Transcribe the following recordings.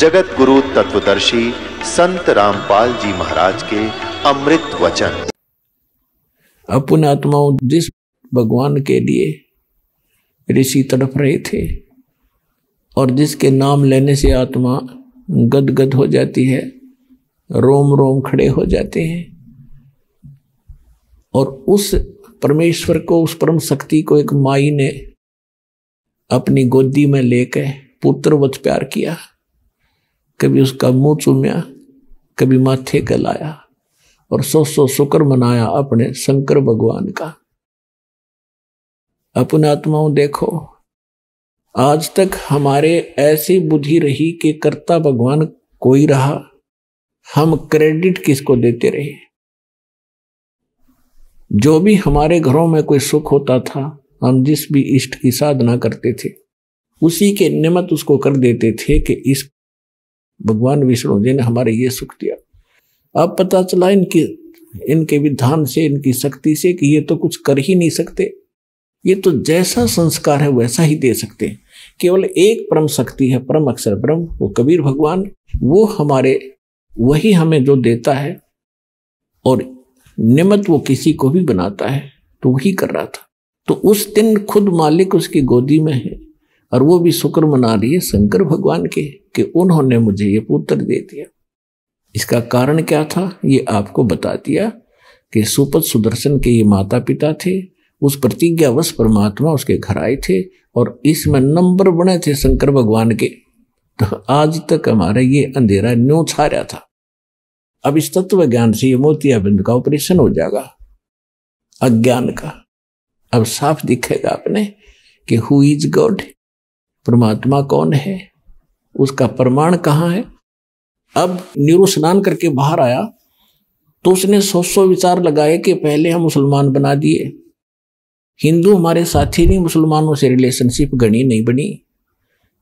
जगत गुरु तत्वदर्शी संत रामपाल जी महाराज के अमृत वचन अपुन आत्माओं जिस भगवान के लिए ऋषि तड़प रहे थे और जिसके नाम लेने से आत्मा गदगद हो जाती है रोम रोम खड़े हो जाते हैं और उस परमेश्वर को उस परम शक्ति को एक माई ने अपनी गोदी में लेकर पुत्रवत प्यार किया कभी उसका मुंह चूमया कभी माथे गलाया और सौ सौ शुक्र मनाया अपने शंकर भगवान का अपने आत्माओं देखो आज तक हमारे ऐसी बुद्धि रही कि कर्ता भगवान कोई रहा हम क्रेडिट किसको देते रहे जो भी हमारे घरों में कोई सुख होता था हम जिस भी इष्ट की साधना करते थे उसी के निमित्त उसको कर देते थे कि इस भगवान विष्णु जी ने हमारे ये सुख दिया अब पता चला इनकी इनके विधान से इनकी शक्ति से कि ये तो कुछ कर ही नहीं सकते ये तो जैसा संस्कार है वैसा ही दे सकते हैं केवल एक परम शक्ति है परम अक्षर ब्रह्म वो कबीर भगवान वो हमारे वही हमें जो देता है और निमत वो किसी को भी बनाता है तो वही कर रहा था तो उस दिन खुद मालिक उसकी गोदी में है और वो भी शुक्र मना रही है शंकर भगवान के कि उन्होंने मुझे ये पुत्र दे दिया इसका कारण क्या था ये आपको बता दिया कि सुपत सुदर्शन के ये माता पिता थे उस प्रतिज्ञावश परमात्मा उसके घर आए थे और इसमें नंबर बने थे शंकर भगवान के तो आज तक हमारा ये अंधेरा न्यू छा रहा था अब इस तत्व ज्ञान से ये मोतियाबिंद का ऑपरेशन हो जाएगा अज्ञान का अब साफ दिखेगा आपने कि हु इज गॉड परमात्मा कौन है उसका प्रमाण कहाँ है अब न्यूरो स्नान करके बाहर आया तो उसने सौ सौ विचार लगाए कि पहले हम मुसलमान बना दिए हिंदू हमारे साथी नहीं मुसलमानों से रिलेशनशिप गणी नहीं बनी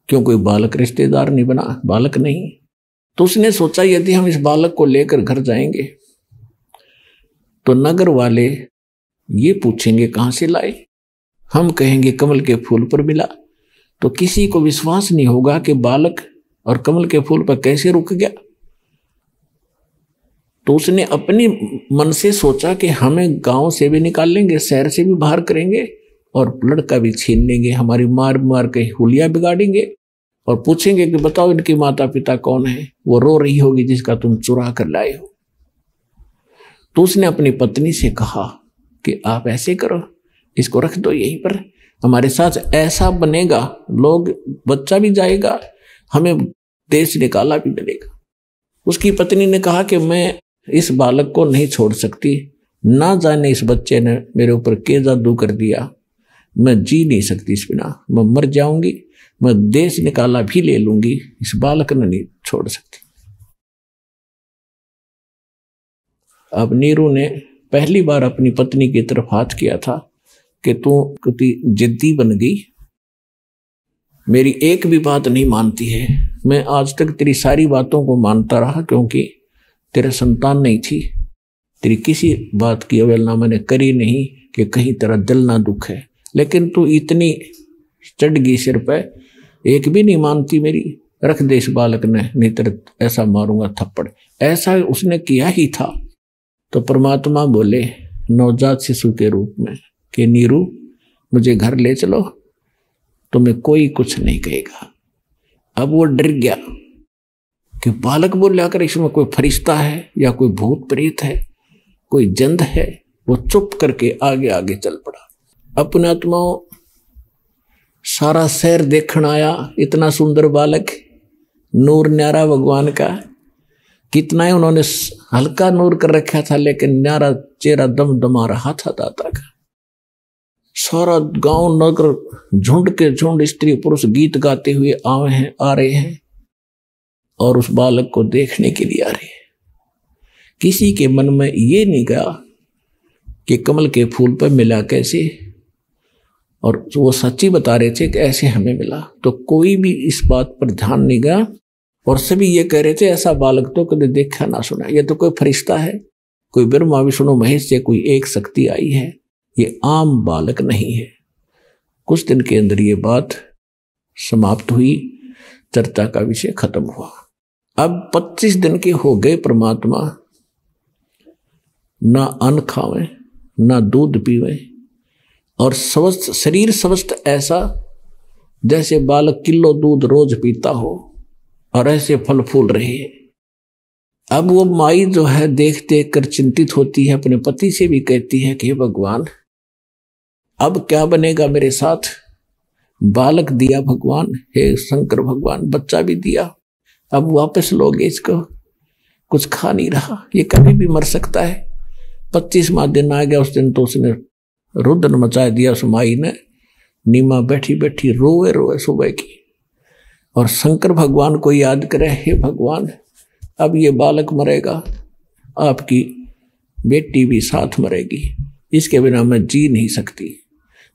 क्यों कोई बालक रिश्तेदार नहीं बना बालक नहीं तो उसने सोचा यदि हम इस बालक को लेकर घर जाएंगे तो नगर वाले ये पूछेंगे कहाँ से लाए हम कहेंगे कमल के फूल पर मिला तो किसी को विश्वास नहीं होगा कि बालक और कमल के फूल पर कैसे रुक गया तो उसने अपने मन से सोचा कि हमें गांव से भी निकाल लेंगे शहर से भी बाहर करेंगे और लड़का भी छीन लेंगे हमारी मार मार के हुलिया बिगाड़ेंगे और पूछेंगे कि बताओ इनके माता पिता कौन है वो रो रही होगी जिसका तुम चुरा कर लाए हो तो उसने अपनी पत्नी से कहा कि आप ऐसे करो इसको रख दो यहीं पर हमारे साथ ऐसा बनेगा लोग बच्चा भी जाएगा हमें देश निकाला भी मिलेगा उसकी पत्नी ने कहा कि मैं इस बालक को नहीं छोड़ सकती ना जाने इस बच्चे ने मेरे ऊपर के जादू कर दिया मैं जी नहीं सकती इस बिना मैं मर जाऊंगी मैं देश निकाला भी ले लूंगी इस बालक ने नहीं छोड़ सकती अब नीरू ने पहली बार अपनी पत्नी की तरफ हाथ किया था कि तू जिद्दी बन गई मेरी एक भी बात नहीं मानती है मैं आज तक तेरी सारी बातों को मानता रहा क्योंकि तेरा संतान नहीं थी तेरी किसी बात की अवहेलना मैंने करी नहीं कि कहीं तेरा दिल ना दुख है लेकिन तू इतनी चढ़ गई सिर पर एक भी नहीं मानती मेरी रख दे इस बालक ने नहीं तेरे ऐसा मारूंगा थप्पड़ ऐसा उसने किया ही था तो परमात्मा बोले नवजात शिशु के रूप में कि नीरू मुझे घर ले चलो तुम्हें कोई कुछ नहीं कहेगा अब वो डर गया कि बालक बोले अगर इसमें कोई फरिश्ता है या कोई भूत प्रेत है कोई जंद है वो चुप करके आगे आगे चल पड़ा अपने आत्मा सारा शहर देखण आया इतना सुंदर बालक नूर न्यारा भगवान का कितना ही उन्होंने हल्का नूर कर रखा था लेकिन न्यारा चेहरा दम दमा रहा था दाता का सारा गांव नगर झुंड के झुंड स्त्री पुरुष गीत गाते हुए आवे हैं आ रहे हैं और उस बालक को देखने के लिए आ रहे हैं किसी के मन में ये नहीं गया कि कमल के फूल पर मिला कैसे और वो सच्ची बता रहे थे कि ऐसे हमें मिला तो कोई भी इस बात पर ध्यान नहीं गया और सभी ये कह रहे थे ऐसा बालक तो कभी देखा ना सुना ये तो कोई फरिश्ता है कोई ब्रह्मा विष्णु महेश से कोई एक शक्ति आई है ये आम बालक नहीं है कुछ दिन के अंदर ये बात समाप्त हुई चर्चा का विषय खत्म हुआ अब 25 दिन के हो गए परमात्मा ना अन्न खावे ना दूध पीवे और स्वस्थ शरीर स्वस्थ ऐसा जैसे बालक किलो दूध रोज पीता हो और ऐसे फल फूल रहे अब वो माई जो है देख देख कर चिंतित होती है अपने पति से भी कहती है कि भगवान अब क्या बनेगा मेरे साथ बालक दिया भगवान हे शंकर भगवान बच्चा भी दिया अब वापस लोगे इसको कुछ खा नहीं रहा ये कभी भी मर सकता है पच्चीसवा दिन आ गया उस दिन तो उसने रुद्र मचा दिया उस माई ने नीमा बैठी बैठी रोए रोए सुबह की और शंकर भगवान को याद करे हे भगवान अब ये बालक मरेगा आपकी बेटी भी साथ मरेगी इसके बिना मैं जी नहीं सकती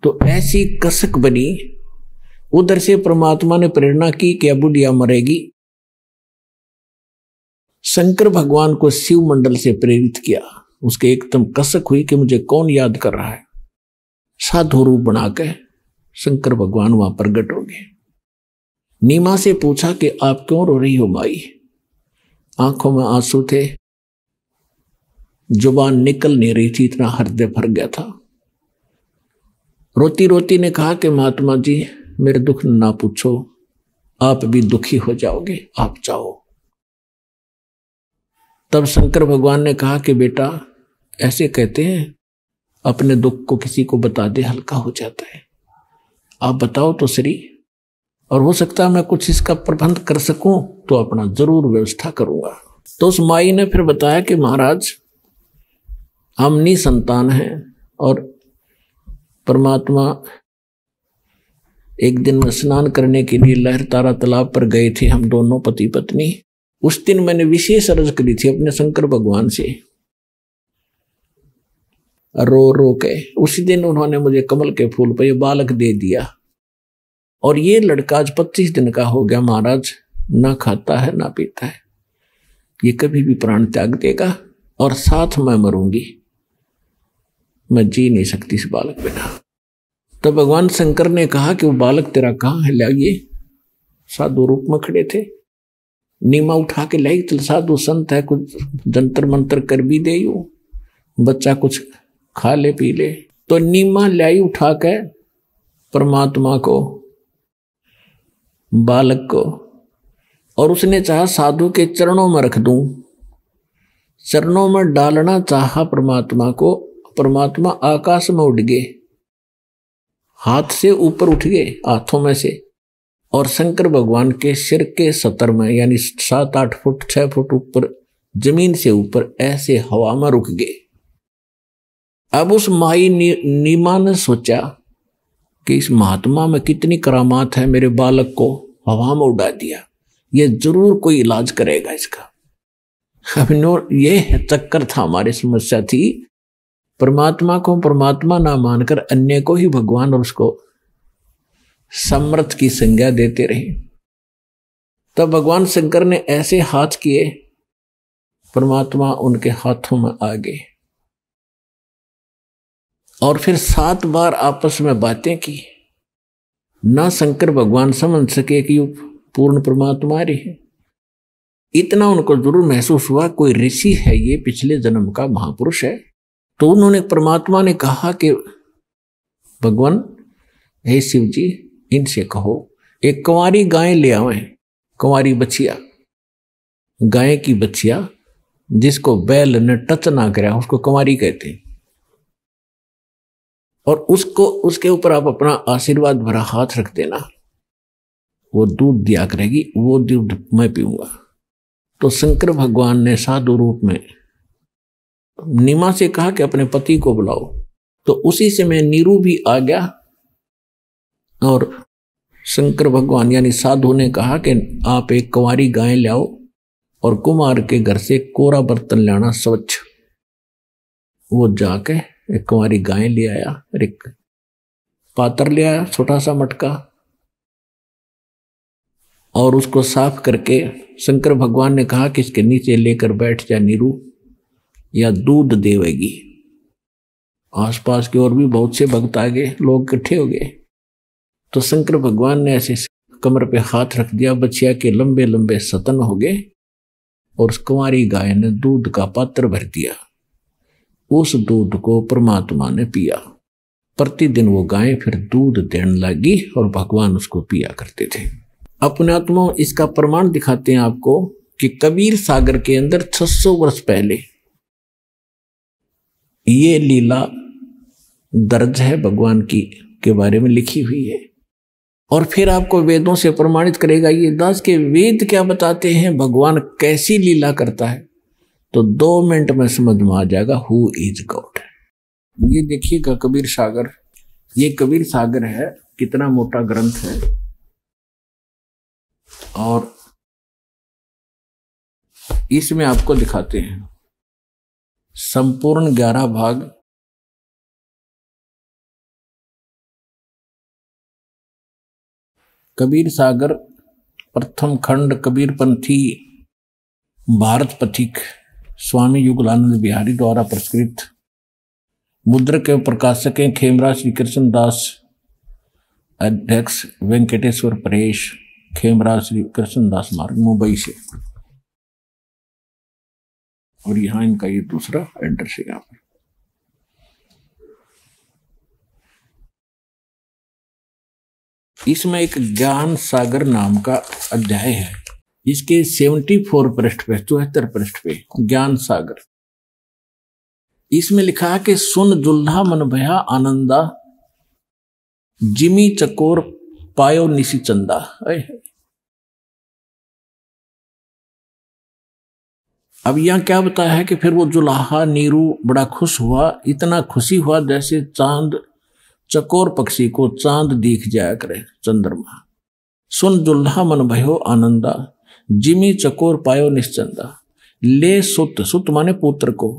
तो ऐसी कसक बनी उधर से परमात्मा ने प्रेरणा की कि अबुडिया मरेगी शंकर भगवान को शिव मंडल से प्रेरित किया उसके एकदम कसक हुई कि मुझे कौन याद कर रहा है साधु रूप बनाकर शंकर भगवान वहां प्रगट हो गए नीमा से पूछा कि आप क्यों रो रही हो माई आंखों में आंसू थे जुबान निकल नहीं रही थी इतना हृदय भर गया था रोती रोती ने कहा कि महात्मा जी मेरे दुख ना पूछो आप भी दुखी हो जाओगे आप जाओ तब शंकर भगवान ने कहा कि बेटा ऐसे कहते हैं अपने दुख को किसी को बता दे हल्का हो जाता है आप बताओ तो श्री और हो सकता है मैं कुछ इसका प्रबंध कर सकूं तो अपना जरूर व्यवस्था करूंगा तो उस माई ने फिर बताया कि महाराज हम नी संतान हैं और परमात्मा एक दिन स्नान करने के लिए लहर तारा तालाब पर गए थे हम दोनों पति पत्नी उस दिन मैंने विशेष अर्ज करी थी अपने शंकर भगवान से रो रो के उसी दिन उन्होंने मुझे कमल के फूल पर यह बालक दे दिया और ये लड़का आज पच्चीस दिन का हो गया महाराज ना खाता है ना पीता है ये कभी भी प्राण त्याग देगा और साथ मैं मरूंगी मैं जी नहीं सकती इस बालक बिना तो भगवान शंकर ने कहा कि वो बालक तेरा कहाँ है लाइए साधु रूप में खड़े थे नीमा उठा के लाई तो साधु संत है कुछ जंतर मंत्र कर भी दे बच्चा कुछ खा ले पी ले तो नीमा लाई उठा के परमात्मा को बालक को और उसने चाहा साधु के चरणों में रख दूं चरणों में डालना चाहा परमात्मा को परमात्मा आकाश में उठ गए हाथ से ऊपर उठ गए हाथों में से और शंकर भगवान के सिर के सतर में यानी सात आठ फुट छह फुट ऊपर जमीन से ऊपर ऐसे हवा में रुक गए अब उस माई नीमा ने सोचा कि इस महात्मा में कितनी करामात है मेरे बालक को हवा में उड़ा दिया ये जरूर कोई इलाज करेगा इसका अब ये चक्कर था हमारी समस्या थी परमात्मा को परमात्मा ना मानकर अन्य को ही भगवान और उसको समर्थ की संज्ञा देते रहे तब भगवान शंकर ने ऐसे हाथ किए परमात्मा उनके हाथों में आ गए और फिर सात बार आपस में बातें की ना शंकर भगवान समझ सके कि पूर्ण परमात्मा रही है इतना उनको जरूर महसूस हुआ कोई ऋषि है ये पिछले जन्म का महापुरुष है तो उन्होंने परमात्मा ने कहा कि भगवान हे शिव जी इनसे कहो एक कुंवारी गाय ले आवे कुंवारी बछिया गाय की बछिया जिसको बैल ने टच ना कराया उसको कुंवारी कहते हैं और उसको उसके ऊपर आप अपना आशीर्वाद भरा हाथ रख देना वो दूध दिया करेगी वो दूध मैं पीऊंगा तो शंकर भगवान ने साधु रूप में निमा से कहा कि अपने पति को बुलाओ तो उसी समय नीरू भी आ गया और शंकर भगवान यानी साधु ने कहा कि आप एक कुंवारी गाय लाओ और कुमार के घर से कोरा बर्तन लाना स्वच्छ वो जाके एक कुंवारी गाय ले आया रिक पात्र ले आया छोटा सा मटका और उसको साफ करके शंकर भगवान ने कहा कि इसके नीचे लेकर बैठ जा नीरू या दूध देवेगी आसपास के और भी बहुत से भक्त आ गए लोग इकट्ठे हो गए तो शंकर भगवान ने ऐसे कमर पे हाथ रख दिया बच्चिया के लंबे लंबे सतन हो गए और उस कुंवारी गाय ने दूध का पात्र भर दिया उस दूध को परमात्मा ने पिया प्रतिदिन वो गाय फिर दूध देने लगी और भगवान उसको पिया करते थे अपने आत्मा इसका प्रमाण दिखाते हैं आपको कि कबीर सागर के अंदर 600 वर्ष पहले ये लीला दर्ज है भगवान की के बारे में लिखी हुई है और फिर आपको वेदों से प्रमाणित करेगा ये दास के वेद क्या बताते हैं भगवान कैसी लीला करता है तो दो मिनट में समझ में आ जाएगा हु इज गॉड ये देखिएगा कबीर सागर ये कबीर सागर है कितना मोटा ग्रंथ है और इसमें आपको दिखाते हैं संपूर्ण ग्यारह भाग कबीर सागर प्रथम खंड कबीरपंथी भारत पथिक स्वामी युगलानंद बिहारी द्वारा पुरस्कृत मुद्र के प्रकाशक हैं खेमराज श्री कृष्ण दास अध्यक्ष वेंकटेश्वर परेश खेमराज श्री कृष्ण दास मार्ग मुंबई से और यहां इनका ये दूसरा एड्रेस है यहां पर इसमें एक ज्ञान सागर नाम का अध्याय है इसके सेवेंटी फोर पृष्ठ पे चौहत्तर पृष्ठ पे ज्ञान सागर इसमें लिखा है कि सुन दुल्हा मन भया आनंदा जिमी चकोर पायो निशी चंदा अब यहाँ क्या बताया है कि फिर वो जुलाहा नीरू बड़ा खुश हुआ इतना खुशी हुआ जैसे चांद चकोर पक्षी को चांद दिख जाया करे चंद्रमा सुन जुल्हा मन भयो आनंदा जिमी चकोर पायो निश्चंदा ले सुत सुत माने पुत्र को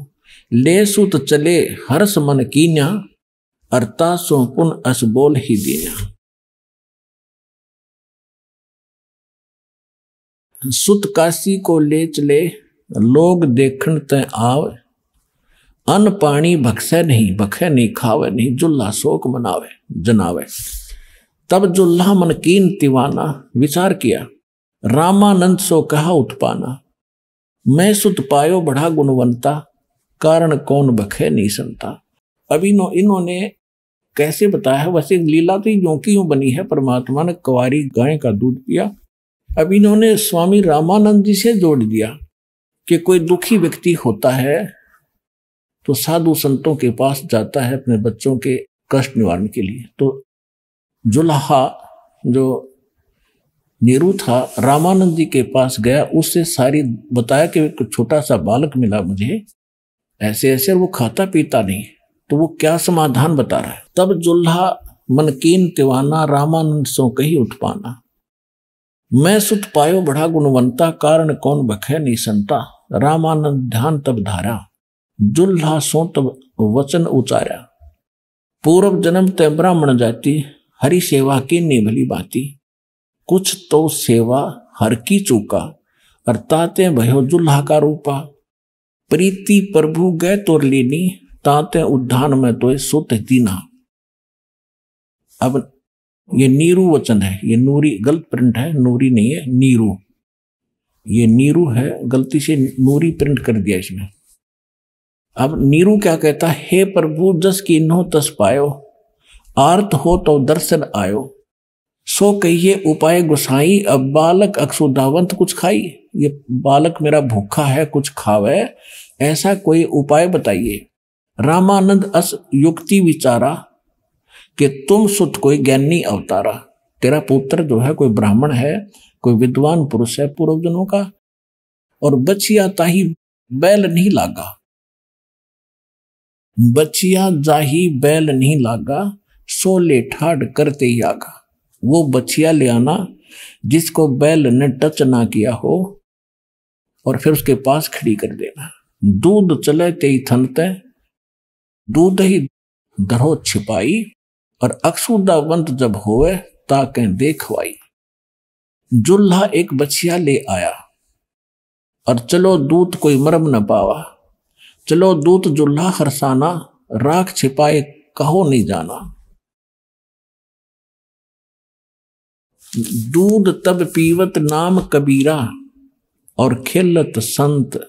ले सुत चले हर्ष मन कीन्या अर्ता सोपुन असबोल ही दिया सुत काशी को ले चले लोग देखण तय आव अन पानी भक्से नहीं भखे नहीं खावे नहीं जुल्ला शोक मनावे जनावे तब जुल्ला मन कीन तिवाना विचार किया रामानंद सो कहा उत्पाना मैं सुत पायो बड़ा गुणवंता कारण कौन बखे नहीं संता अब नो इन्होंने कैसे बताया वैसे लीला तो यों की यूं बनी है परमात्मा ने कुवारी गाय का दूध पिया अब इन्होंने स्वामी रामानंद जी से जोड़ दिया कि कोई दुखी व्यक्ति होता है तो साधु संतों के पास जाता है अपने बच्चों के कष्ट निवारण के लिए तो जुल्हा जो नीरू था रामानंद जी के पास गया उससे सारी बताया कि एक छोटा सा बालक मिला मुझे ऐसे ऐसे वो खाता पीता नहीं तो वो क्या समाधान बता रहा है तब जुल्हा मनकीन तिवाना रामानंद सो कही उठ पाना मैं सुत पायो बढ़ा गुणवंता कारण कौन बखे निसंता रामानंद ध्यान तब धारा जुल्हा सो तब वचन उचारा पूर्व जन्म ते ब्राह्मण जाति हरि सेवा की निभली बाती कुछ तो सेवा हर की चूका अर्ताते भयो जुल्हा का रूपा प्रीति प्रभु गए तोर लेनी ताते उद्धान में तो सुत दीना अब ये नीरू वचन है ये नूरी गलत प्रिंट है नूरी नहीं है नीरू ये नीरू है गलती से नूरी प्रिंट कर दिया इसमें अब नीरू क्या कहता है हे प्रभु जस की नो तस पायो आर्त हो तो दर्शन आयो सो कहिए उपाय गुसाई अब बालक अक्सुदावंत कुछ खाई ये बालक मेरा भूखा है कुछ खावे ऐसा कोई उपाय बताइए रामानंद अस युक्ति विचारा कि तुम सुत कोई ज्ञानी अवतारा तेरा पुत्र जो है कोई ब्राह्मण है कोई विद्वान पुरुष है पूर्वजनों का और बचिया ताही बैल नहीं लागा बचिया जाही बैल नहीं लागा सो ले ठाड करते ही आगा वो बचिया ले आना जिसको बैल ने टच ना किया हो और फिर उसके पास खड़ी कर देना दूध चले ते ही थनते दूध ही धरो छिपाई और अक्सुदावंत जब होवे ताके देखवाई जुल्हा एक बछिया ले आया और चलो दूत कोई मरम न पावा चलो दूत जुल्हा हरसाना राख छिपाए कहो नहीं जाना दूध तब पीवत नाम कबीरा और खेलत संत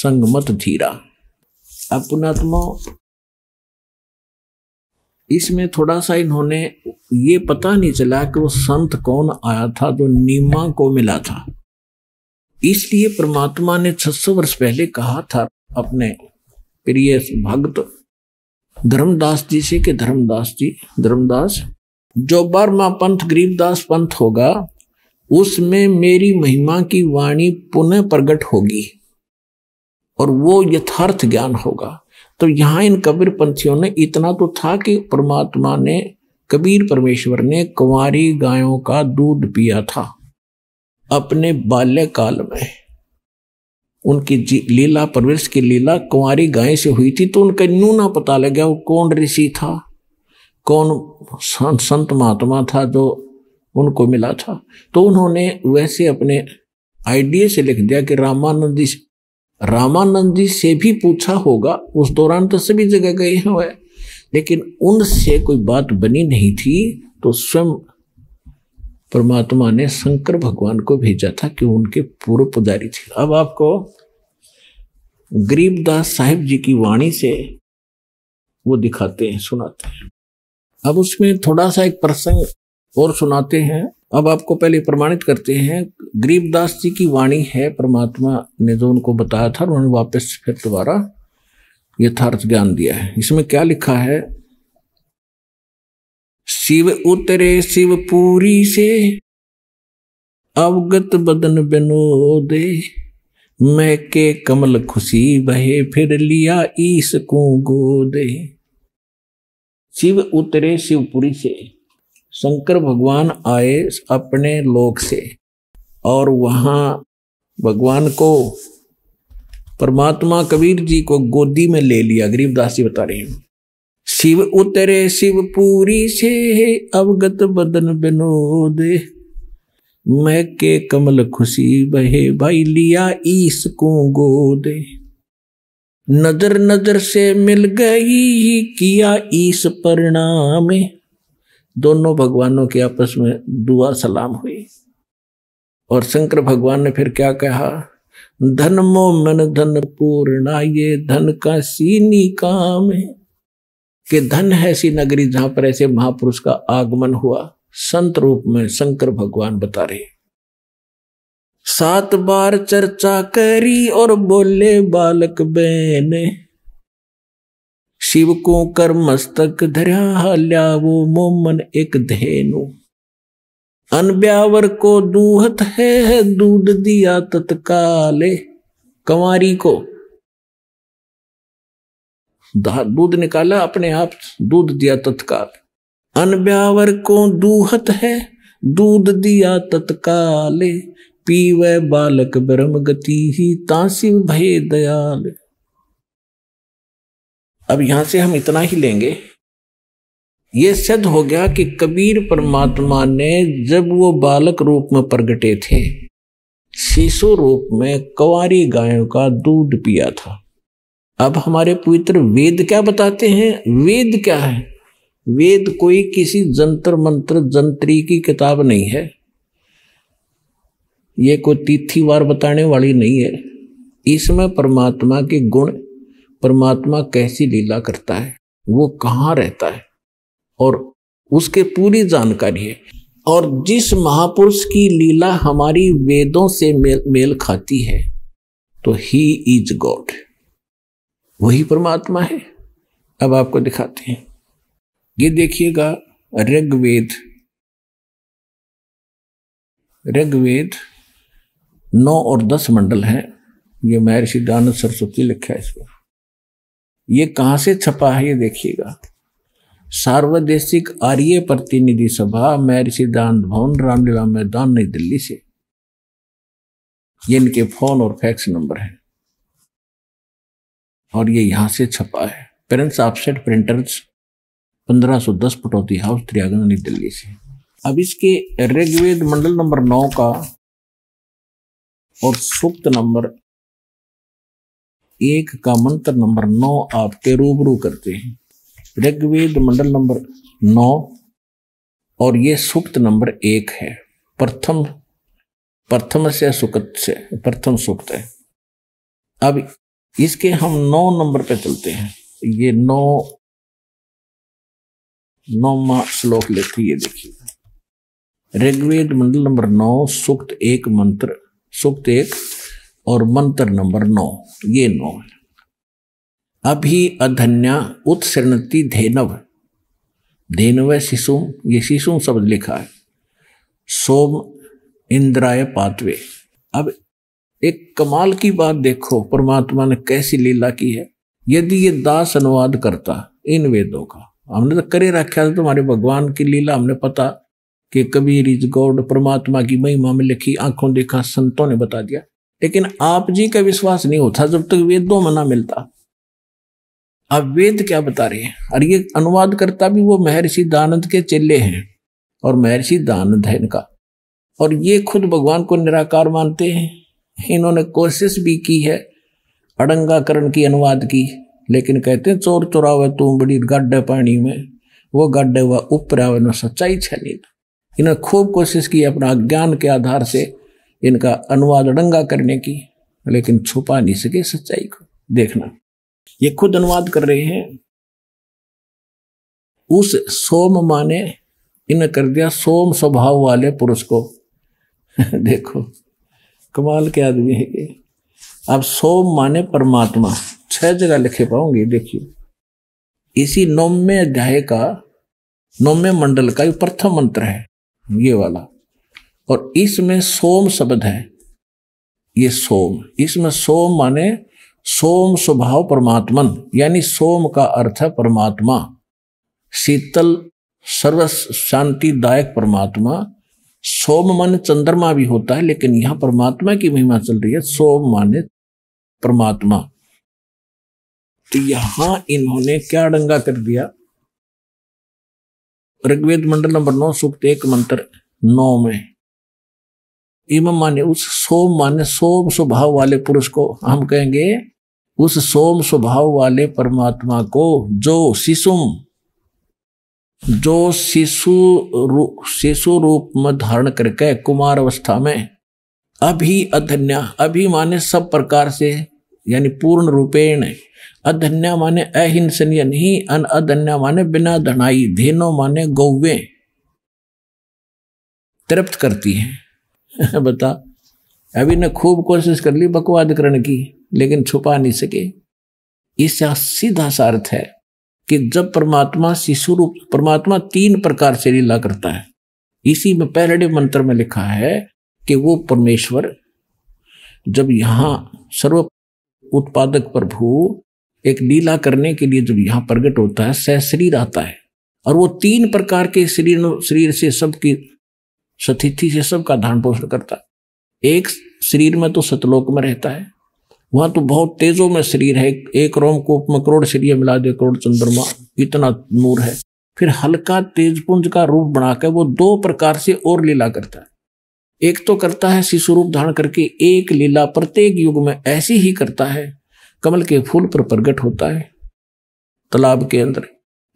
संगमत धीरा अपनात्मा इसमें थोड़ा सा इन्होंने ये पता नहीं चला कि वो संत कौन आया था जो नीमा को मिला था इसलिए परमात्मा ने 600 वर्ष पहले कहा था अपने प्रिय भक्त धर्मदास जी से कि धर्मदास जी धर्मदास जो बर्मा पंथ गरीबदास पंथ होगा उसमें मेरी महिमा की वाणी पुनः प्रकट होगी और वो यथार्थ ज्ञान होगा तो यहाँ इन कबीर पंथियों ने इतना तो था कि परमात्मा ने कबीर परमेश्वर ने कुंवारी गायों का दूध पिया था अपने बाल्यकाल में उनकी लीला परवेश की लीला कुंवारी गाय से हुई थी तो उनका नूना पता लग गया वो कौन ऋषि था कौन संत महात्मा था जो उनको मिला था तो उन्होंने वैसे अपने आइडिया से लिख दिया कि रामानंद जी रामानंद जी से भी पूछा होगा उस दौरान तो सभी जगह गए हुए लेकिन उनसे कोई बात बनी नहीं थी तो स्वयं परमात्मा ने शंकर भगवान को भेजा था कि उनके पूर्व पुजारी थे अब आपको गरीबदास साहिब जी की वाणी से वो दिखाते हैं सुनाते हैं अब उसमें थोड़ा सा एक प्रसंग और सुनाते हैं अब आपको पहले प्रमाणित करते हैं गरीबदास जी की वाणी है परमात्मा ने जो उनको बताया था उन्होंने वापस फिर दोबारा यथार्थ ज्ञान दिया है इसमें क्या लिखा है शिव उतरे शिवपुरी से अवगत बदन दे मैं के कमल खुशी बहे फिर लिया ईस को गोदे शिव उतरे शिवपुरी से शंकर भगवान आए अपने लोक से और वहाँ भगवान को परमात्मा कबीर जी को गोदी में ले लिया गरीबदास जी बता रहे हैं शिव उतरे शिव पूरी से अवगत बदन विनोद मैं के कमल खुशी बहे भाई लिया ईस को गोदे नजर नजर से मिल गई किया ईस परिणाम दोनों भगवानों की आपस में दुआ सलाम हुई और शंकर भगवान ने फिर क्या कहा धन मन धन पूर्णा ये धन का सीनी काम है कि धन है ऐसी नगरी जहां पर ऐसे महापुरुष का आगमन हुआ संत रूप में शंकर भगवान बता रहे सात बार चर्चा करी और बोले बालक बहने शिव को कर मस्तक धरा हल्यावो मोमन एक धेनु अनब्यावर को दूहत है दूध दिया तत्काले कंवारी को दूध निकाला अपने आप दूध दिया तत्काल अनब्यावर को दूहत है दूध दिया तत्काले पीवे बालक ब्रह्म गति ही ताशिव भय दयाल अब यहां से हम इतना ही लेंगे ये सिद्ध हो गया कि कबीर परमात्मा ने जब वो बालक रूप में प्रगटे थे शिशु रूप में कवारी गायों का दूध पिया था अब हमारे पवित्र वेद क्या बताते हैं वेद क्या है वेद कोई किसी जंतर मंत्र जंत्री की किताब नहीं है ये कोई तिथि वार बताने वाली नहीं है इसमें परमात्मा के गुण परमात्मा कैसी लीला करता है वो कहाँ रहता है और उसके पूरी जानकारी है और जिस महापुरुष की लीला हमारी वेदों से मेल मेल खाती है तो ही इज गॉड वही परमात्मा है अब आपको दिखाते हैं ये देखिएगा ऋग्वेद ऋग्वेद नौ और दस मंडल हैं ये महर्षि दानंद सरस्वती लिखा है इसमें ये कहाँ से छपा है ये देखिएगा सार्वदेशिक आर्य प्रतिनिधि सभा महर्षि दान भवन रामलीला मैदान नई दिल्ली से ये इनके फोन और फैक्स नंबर है और ये यहां से छपा है parents offset printers 1510 Pataudi house त्रियागंज नई दिल्ली से अब इसके ऋग्वेद मंडल नंबर नौ का और सूक्त नंबर एक का मंत्र नंबर नौ आपके रूबरू करते हैं ऋग्वेद मंडल नंबर नौ और ये सुक्त नंबर एक है प्रथम प्रथम से सुकत से प्रथम सुक्त है अब इसके हम नौ नंबर पे चलते हैं ये नौ नौवा श्लोक लेते ये देखिए ऋग्वेद मंडल नंबर नौ सुक्त एक मंत्र सुक्त एक और मंत्र नंबर नौ ये नौ अभी अधन्या उत्सृणति धेनव धेनव शिशु ये शिशु शब्द लिखा है सोम इंद्राय पातवे अब एक कमाल की बात देखो परमात्मा ने कैसी लीला की है यदि ये दास अनुवाद करता इन वेदों का हमने तो करे रखा था तुम्हारे भगवान की लीला हमने पता कि कबीर इज गॉड परमात्मा की महिमा में लिखी आंखों देखा संतों ने बता दिया लेकिन आप जी का विश्वास नहीं होता जब तक वेदों में ना मिलता अब वेद क्या बता रहे हैं और ये अनुवाद करता भी वो महर्षि दानंद के चेले हैं और महर्षि दानंद है इनका और ये खुद भगवान को निराकार मानते हैं इन्होंने कोशिश भी की है अड़ंगाकरण की अनुवाद की लेकिन कहते हैं चोर हुआ तुम बड़ी गड्ढे पानी में वो गड्ढे हुआ ऊपर आवे न सच्चाई छह इन्होंने खूब कोशिश की अपना ज्ञान के आधार से इनका अनुवाद अडंगा करने की लेकिन छुपा नहीं सके सच्चाई को देखना ये खुद अनुवाद कर रहे हैं उस सोम माने इन कर दिया सोम स्वभाव वाले पुरुष को देखो कमाल के आदमी है ये अब सोम माने परमात्मा छह जगह लिखे पाऊंगे देखिए इसी नौमे अध्याय का नौमे मंडल का ये प्रथम मंत्र है ये वाला और इसमें सोम शब्द है ये सोम इसमें सोम माने सोम स्वभाव परमात्मन यानी सोम का अर्थ है परमात्मा शीतल सर्व शांतिदायक परमात्मा सोम माने चंद्रमा भी होता है लेकिन यहां परमात्मा की महिमा चल रही है सोम माने परमात्मा तो यहां इन्होंने क्या डंगा कर दिया ऋग्वेद मंडल नंबर नौ सूक्त एक मंत्र नौ में इमम माने उस सोम माने सोम स्वभाव वाले पुरुष को हम कहेंगे उस सोम स्वभाव वाले परमात्मा को जो शिशुम जो शिशु रू, शिशु रूप में धारण करके कुमार अवस्था में अभी अधन्या अभी माने सब प्रकार से यानी पूर्ण रूपेण अधन्य माने अहिंसनीय नहीं अन अधन्य माने बिना धनाई धेनो माने गौवे तृप्त करती है बता अभी ने खूब कोशिश कर ली बकवाद करने की लेकिन छुपा नहीं सके इसका सीधा सा अर्थ है कि जब परमात्मा शिशु रूप परमात्मा तीन प्रकार से लीला करता है इसी में पहले मंत्र में लिखा है कि वो परमेश्वर जब यहाँ सर्व उत्पादक प्रभु एक लीला करने के लिए जब यहाँ प्रकट होता है सह शरीर आता है और वो तीन प्रकार के शरीर शरीर से सबकी सतिथि से सबका धारण पोषण करता है एक शरीर में तो सतलोक में रहता है वहां तो बहुत तेजों में शरीर है एक रोम कोप में करोड़ शरीर मिला दे करोड़ चंद्रमा इतना नूर है फिर हल्का तेजपुंज का रूप बनाकर वो दो प्रकार से और लीला करता है एक तो करता है शिशु रूप धारण करके एक लीला प्रत्येक युग में ऐसी ही करता है कमल के फूल पर प्रकट होता है तालाब के अंदर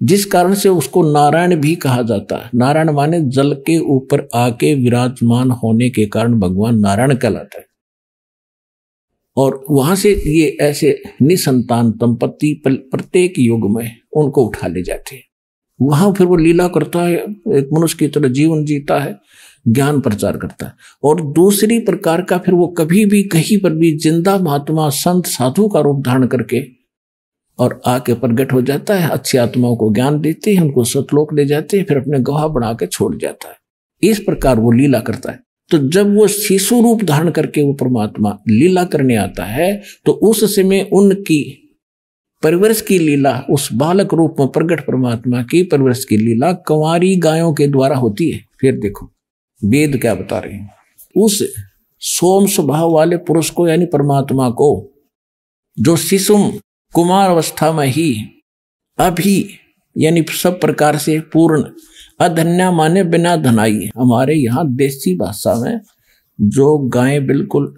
जिस कारण से उसको नारायण भी कहा जाता है नारायण माने जल के ऊपर आके विराजमान होने के कारण भगवान नारायण कहलाता है और वहां से ये ऐसे निसंतान दंपत्ति प्रत्येक युग में उनको उठा ले जाते हैं वहां फिर वो लीला करता है एक मनुष्य की तरह जीवन जीता है ज्ञान प्रचार करता है और दूसरी प्रकार का फिर वो कभी भी कहीं पर भी जिंदा महात्मा संत साधु का रूप धारण करके और आके प्रगट हो जाता है अच्छी आत्माओं को ज्ञान देती है उनको सतलोक ले जाती है फिर अपने गवाह बना के छोड़ जाता है इस प्रकार वो लीला करता है तो जब वो शिशु रूप धारण करके वो परमात्मा लीला करने आता है तो उस समय उनकी परवरिश की लीला उस बालक रूप में प्रगट परमात्मा की परवरिश की लीला कंवारी गायों के द्वारा होती है फिर देखो वेद क्या बता रहे हैं उस सोम स्वभाव वाले पुरुष को यानी परमात्मा को जो शिशुम कुमार अवस्था में ही अभी यानी सब प्रकार से पूर्ण अधन्या माने बिना धनाई हमारे यहाँ देसी भाषा में जो गाय बिल्कुल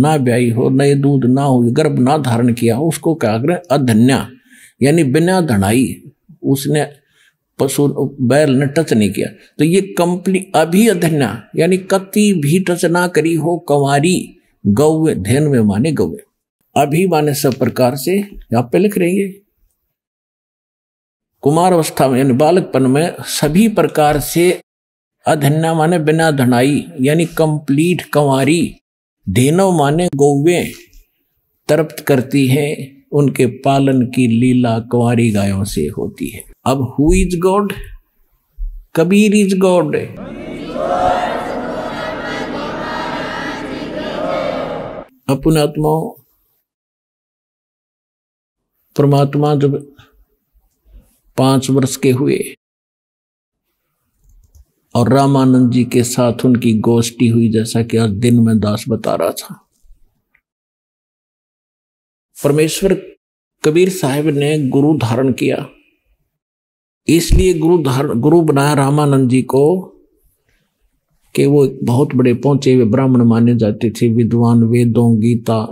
ना ब्याई हो नए दूध ना हो गर्भ ना धारण किया हो उसको क्या करें अधन्या यानी बिना धनाई उसने पशु बैल ने टच नहीं किया तो ये कंपनी अभी अधन्या यानी कति भी टच ना करी हो कंवारी गौ धैन में माने गौवे अभी माने सब प्रकार से यहां पे लिख रही है कुमार अवस्था में यानी बालकपन में सभी प्रकार से अधन्या माने बिना धनाई यानी कंप्लीट कंवारी धेनव माने गौवे तरप्त करती है उनके पालन की लीला कुंवारी गायों से होती है अब who is God Kabir is God अपन आत्माओं परमात्मा जब पांच वर्ष के हुए और रामानंद जी के साथ उनकी गोष्ठी हुई जैसा कि आज दिन में दास बता रहा था परमेश्वर कबीर साहब ने गुरु धारण किया इसलिए गुरु धारण गुरु बनाया रामानंद जी को कि वो बहुत बड़े पहुंचे हुए ब्राह्मण माने जाते थे विद्वान वेदों गीता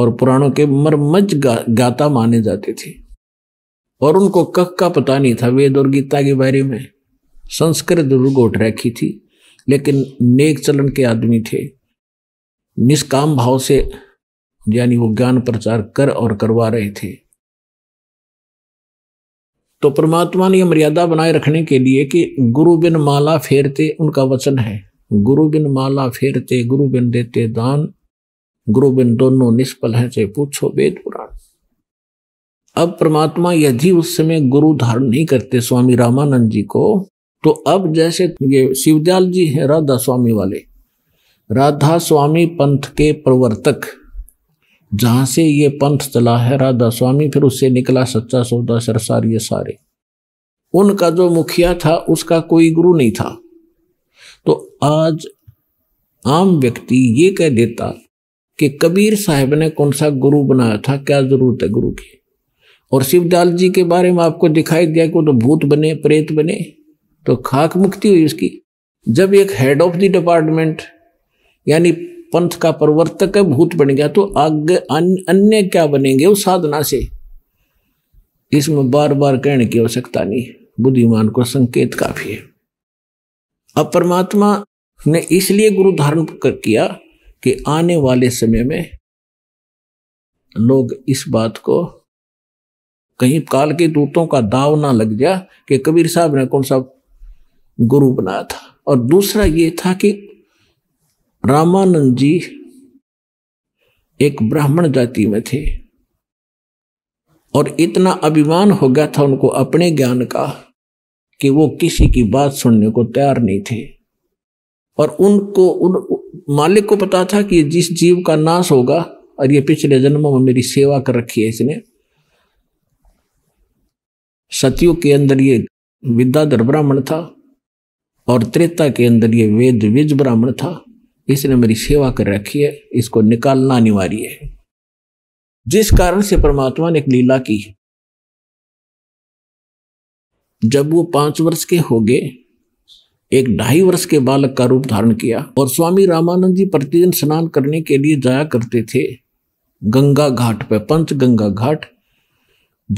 और पुराणों के मरमज गा, गाता माने जाते थे और उनको कख का पता नहीं था वेद और गीता के बारे में संस्कृत रुगोट रखी थी लेकिन नेक चलन के आदमी थे निष्काम भाव से यानी वो ज्ञान प्रचार कर और करवा रहे थे तो परमात्मा ने यह मर्यादा बनाए रखने के लिए कि गुरु बिन माला फेरते उनका वचन है गुरु बिन माला फेरते गुरु बिन देते दान गुरुबिन दोनों निष्फल हैं से पूछो वेद पुराण अब परमात्मा यदि उस समय गुरु धारण नहीं करते स्वामी रामानंद जी को तो अब जैसे ये शिवदयाल जी हैं राधा स्वामी वाले राधा स्वामी पंथ के प्रवर्तक जहां से ये पंथ चला है राधा स्वामी फिर उससे निकला सच्चा सौदा सरसार ये सारे उनका जो मुखिया था उसका कोई गुरु नहीं था तो आज आम व्यक्ति ये कह देता कि कबीर साहब ने कौन सा गुरु बनाया था क्या जरूरत है गुरु की और शिवदाल जी के बारे में आपको दिखाई दिया कि वो तो भूत बने प्रेत बने तो खाक मुक्ति हुई उसकी जब एक हेड ऑफ द डिपार्टमेंट यानी पंथ का प्रवर्तक है भूत बन गया तो आगे अन्य क्या बनेंगे उस साधना से इसमें बार बार कहने की आवश्यकता नहीं बुद्धिमान को संकेत काफी है अब परमात्मा ने इसलिए गुरु धारण किया कि आने वाले समय में लोग इस बात को कहीं काल के दूतों का दाव ना लग जा कि कबीर साहब ने कौन सा गुरु बनाया था और दूसरा ये था कि रामानंद जी एक ब्राह्मण जाति में थे और इतना अभिमान हो गया था उनको अपने ज्ञान का कि वो किसी की बात सुनने को तैयार नहीं थे और उनको उन मालिक को पता था कि जिस जीव का नाश होगा और ये पिछले जन्मों में मेरी सेवा कर रखी है इसने सतयुग के अंदर ये विद्याधर ब्राह्मण था और त्रेता के अंदर ये वेद विज ब्राह्मण था इसने मेरी सेवा कर रखी है इसको निकालना अनिवार्य है जिस कारण से परमात्मा ने एक लीला की जब वो पांच वर्ष के हो गए एक ढाई वर्ष के बालक का रूप धारण किया और स्वामी रामानंद जी प्रतिदिन स्नान करने के लिए जाया करते थे गंगा घाट पर पंच गंगा घाट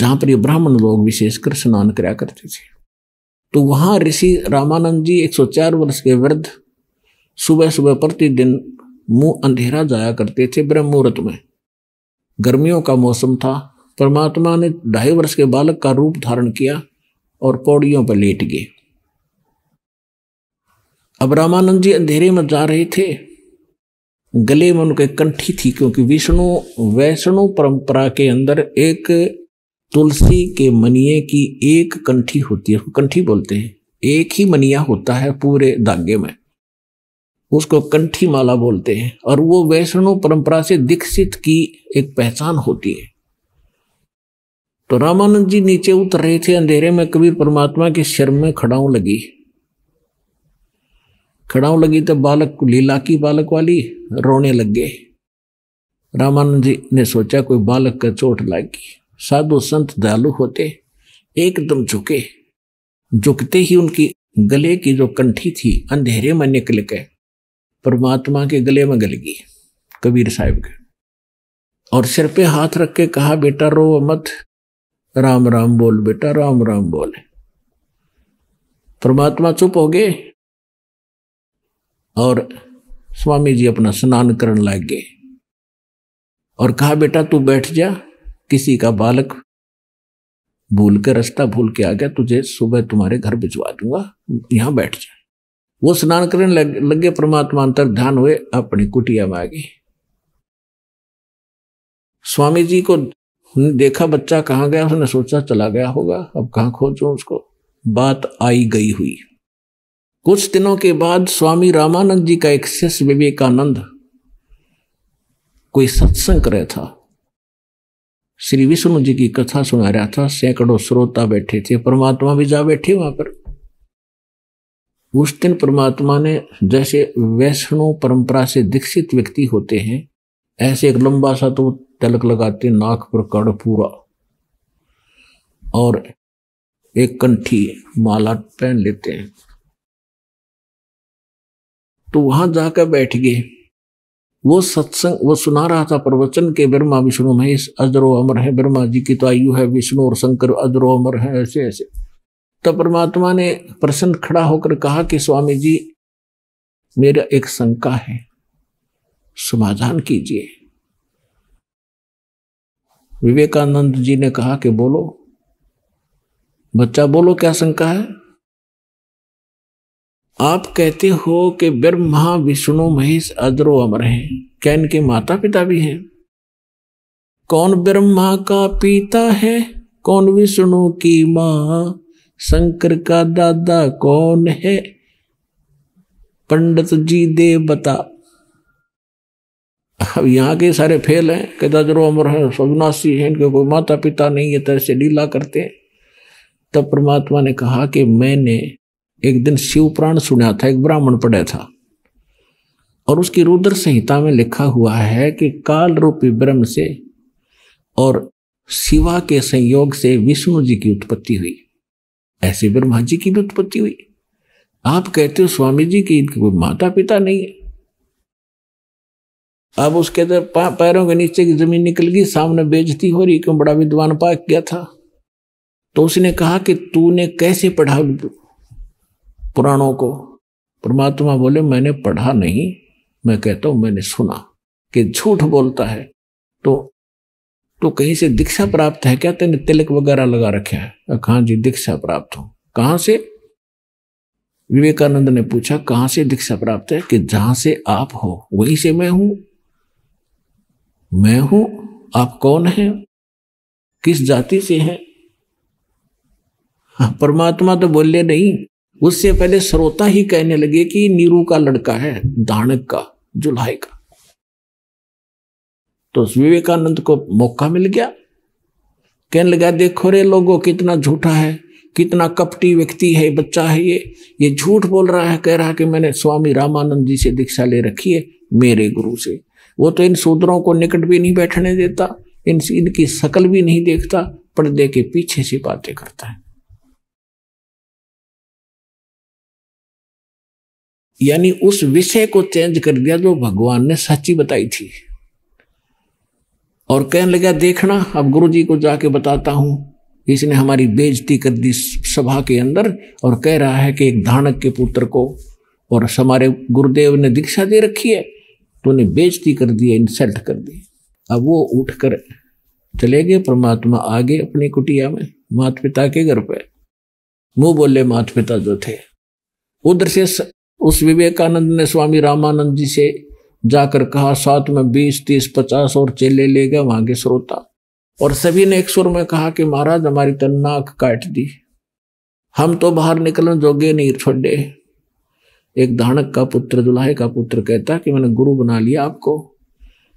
जहाँ पर ये ब्राह्मण लोग विशेषकर स्नान कराया करते थे तो वहां ऋषि रामानंद जी 104 वर्ष के वृद्ध सुबह सुबह प्रतिदिन मुंह अंधेरा जाया करते थे ब्रह्म मुहूर्त में गर्मियों का मौसम था परमात्मा ने ढाई वर्ष के बालक का रूप धारण किया और पौड़ियों पर लेट गए अब रामानंद जी अंधेरे में जा रहे थे गले में उनके कंठी थी क्योंकि विष्णु वैष्णु परंपरा के अंदर एक तुलसी के मनिए की एक कंठी होती है उसको कंठी बोलते हैं एक ही मनिया होता है पूरे धागे में उसको कंठी माला बोलते हैं और वो वैष्णु परंपरा से दीक्षित की एक पहचान होती है तो रामानंद जी नीचे उतर रहे थे अंधेरे में कबीर परमात्मा के शर्म में खड़ाऊ लगी खड़ाऊ लगी तो बालक लीला की बालक वाली रोने लग गए रामानंद जी ने सोचा कोई बालक का चोट लागी साधु संत दयालु होते एकदम झुके झुकते ही उनकी गले की जो कंठी थी अंधेरे में निकल के परमात्मा के गले में गल गई कबीर साहब के और सिर पे हाथ रख के कहा बेटा रो मत राम राम बोल बेटा राम राम बोल परमात्मा चुप हो गए और स्वामी जी अपना स्नान करने लग गए और कहा बेटा तू बैठ जा किसी का बालक भूल के रास्ता भूल के आ गया तुझे सुबह तुम्हारे घर भिजवा दूंगा यहां बैठ जा वो स्नान करने लग, लगे परमात्मा अंतर ध्यान हुए अपनी कुटिया में आ गई स्वामी जी को देखा बच्चा कहाँ गया उसने सोचा चला गया होगा अब कहाँ खोजू उसको बात आई गई हुई कुछ दिनों के बाद स्वामी रामानंद जी का एक शिष्य विवेकानंद कोई सत्संग कर रहा था श्री विष्णु जी की कथा सुना रहा था सैकड़ों श्रोता बैठे थे परमात्मा भी जा बैठे वहां पर उस दिन परमात्मा ने जैसे वैष्णो परंपरा से दीक्षित व्यक्ति होते हैं ऐसे एक लंबा सा तो तलक लगाते नाक पर कड़ पूरा और एक कंठी माला पहन लेते हैं तो वहां जाकर बैठ गए वो सत्संग वो सुना रहा था प्रवचन के ब्रह्मा विष्णु महेश अजरो अमर है ब्रह्मा जी की तो आयु है विष्णु और शंकर अजरो अमर है ऐसे ऐसे तो परमात्मा ने प्रसन्न खड़ा होकर कहा कि स्वामी जी मेरा एक शंका है समाधान कीजिए विवेकानंद जी ने कहा कि बोलो बच्चा बोलो क्या शंका है आप कहते हो कि ब्रह्मा विष्णु महेश अद्रो अमर हैं क्या इनके माता पिता भी हैं कौन ब्रह्मा का पिता है कौन विष्णु की माँ शंकर का दादा कौन है पंडित जी दे बता अब यहाँ के सारे फेल हैं कि दजरो अमर है स्वनाशी है इनके कोई माता पिता नहीं है तरह तो से लीला करते हैं तब परमात्मा ने कहा कि मैंने एक दिन शिव प्राण सुना था एक ब्राह्मण पढ़ा था और उसकी रुद्र संहिता में लिखा हुआ है कि काल रूपी ब्रह्म से और शिवा के संयोग से विष्णु जी की उत्पत्ति हुई ऐसे ब्रह्मा जी की भी उत्पत्ति हुई आप कहते हो स्वामी जी की इनके कोई माता पिता नहीं है अब उसके अंदर पैरों के नीचे की जमीन निकल गई सामने बेजती हो रही क्यों बड़ा विद्वान पाक गया था तो उसने कहा कि तूने कैसे पढ़ा पुराणों को परमात्मा बोले मैंने पढ़ा नहीं मैं कहता हूं मैंने सुना कि झूठ बोलता है तो तो कहीं से दीक्षा प्राप्त है क्या तेने तिलक वगैरह लगा रखे है कहा जी दीक्षा प्राप्त हो कहां से विवेकानंद ने पूछा कहाँ से दीक्षा प्राप्त है कि जहां से आप हो वहीं से मैं हूं मैं हूं आप कौन हैं किस जाति से हैं परमात्मा तो बोले नहीं उससे पहले श्रोता ही कहने लगे कि नीरू का लड़का है दानक का जुलाई का तो विवेकानंद को मौका मिल गया कहने लगा देखो रे लोगों कितना झूठा है कितना कपटी व्यक्ति है बच्चा है ये ये झूठ बोल रहा है कह रहा है कि मैंने स्वामी रामानंद जी से दीक्षा ले रखी है मेरे गुरु से वो तो इन सूत्रों को निकट भी नहीं बैठने देता इन इनकी शकल भी नहीं देखता पर्दे के पीछे से बातें करता है यानी उस विषय को चेंज कर दिया जो भगवान ने सच्ची बताई थी और कहने लगे देखना अब गुरु जी को जाके बताता हूं इसने हमारी बेजती कर दी सभा के अंदर और कह रहा है कि एक धानक के पुत्र को और हमारे गुरुदेव ने दीक्षा दे रखी है तो उन्हें बेजती कर दी इंसल्ट कर दी अब वो उठकर चले गए परमात्मा आगे अपनी कुटिया में माता पिता के घर पे मुंह बोले माता पिता जो थे उधर से उस विवेकानंद ने स्वामी रामानंद जी से जाकर कहा साथ में बीस तीस पचास और चेले ले गए वहां के श्रोता और सभी ने एक सुर में कहा कि महाराज हमारी तो नाक काट दी हम तो बाहर निकलने जोगे नहीं छोड़े एक धानक का पुत्र दुलाहे का पुत्र कहता कि मैंने गुरु बना लिया आपको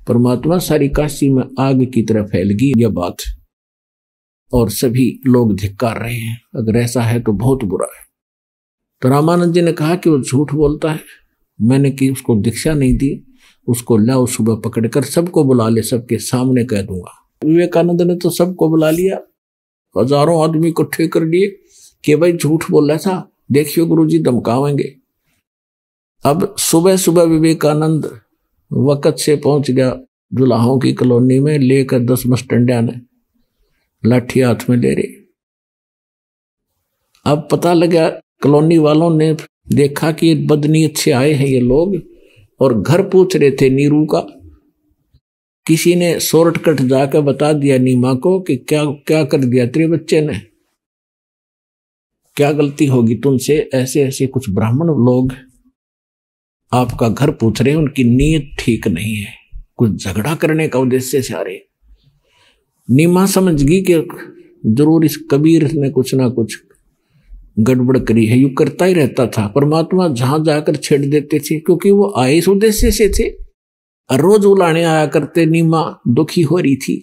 परमात्मा सारी काशी में आग की तरह फैल गई यह बात और सभी लोग धिक्कार रहे हैं अगर ऐसा है तो बहुत बुरा है तो रामानंद जी ने कहा कि वो झूठ बोलता है मैंने कि उसको दीक्षा नहीं दी उसको लाओ सुबह पकड़कर सबको बुला ले सबके सामने कह दूंगा विवेकानंद ने तो सबको बुला लिया हजारों आदमी इकट्ठे कर लिए कि भाई झूठ बोल रहा था देखियो गुरु जी धमकावेंगे अब सुबह सुबह विवेकानंद वक़्त से पहुंच गया जुलाहों की कॉलोनी में लेकर दस मस्टंडिया ने लाठी हाथ में ले रही अब पता लगा कॉलोनी वालों ने देखा कि बदनीयत से आए हैं ये लोग और घर पूछ रहे थे नीरू का किसी ने शॉर्टकट जाकर बता दिया नीमा को कि क्या क्या कर दिया तेरे बच्चे ने क्या गलती होगी तुमसे ऐसे ऐसे कुछ ब्राह्मण लोग आपका घर पूछ रहे हैं उनकी नीयत ठीक नहीं है कुछ झगड़ा करने का उद्देश्य से आ रहे नीमा समझ गई कि जरूर इस कबीर ने कुछ ना कुछ गड़बड़ करी है यू करता ही रहता था परमात्मा जहां जाकर छेड़ देते थे क्योंकि वो आए इस उद्देश्य से थे रोज उलाने आया करते नीमा दुखी हो रही थी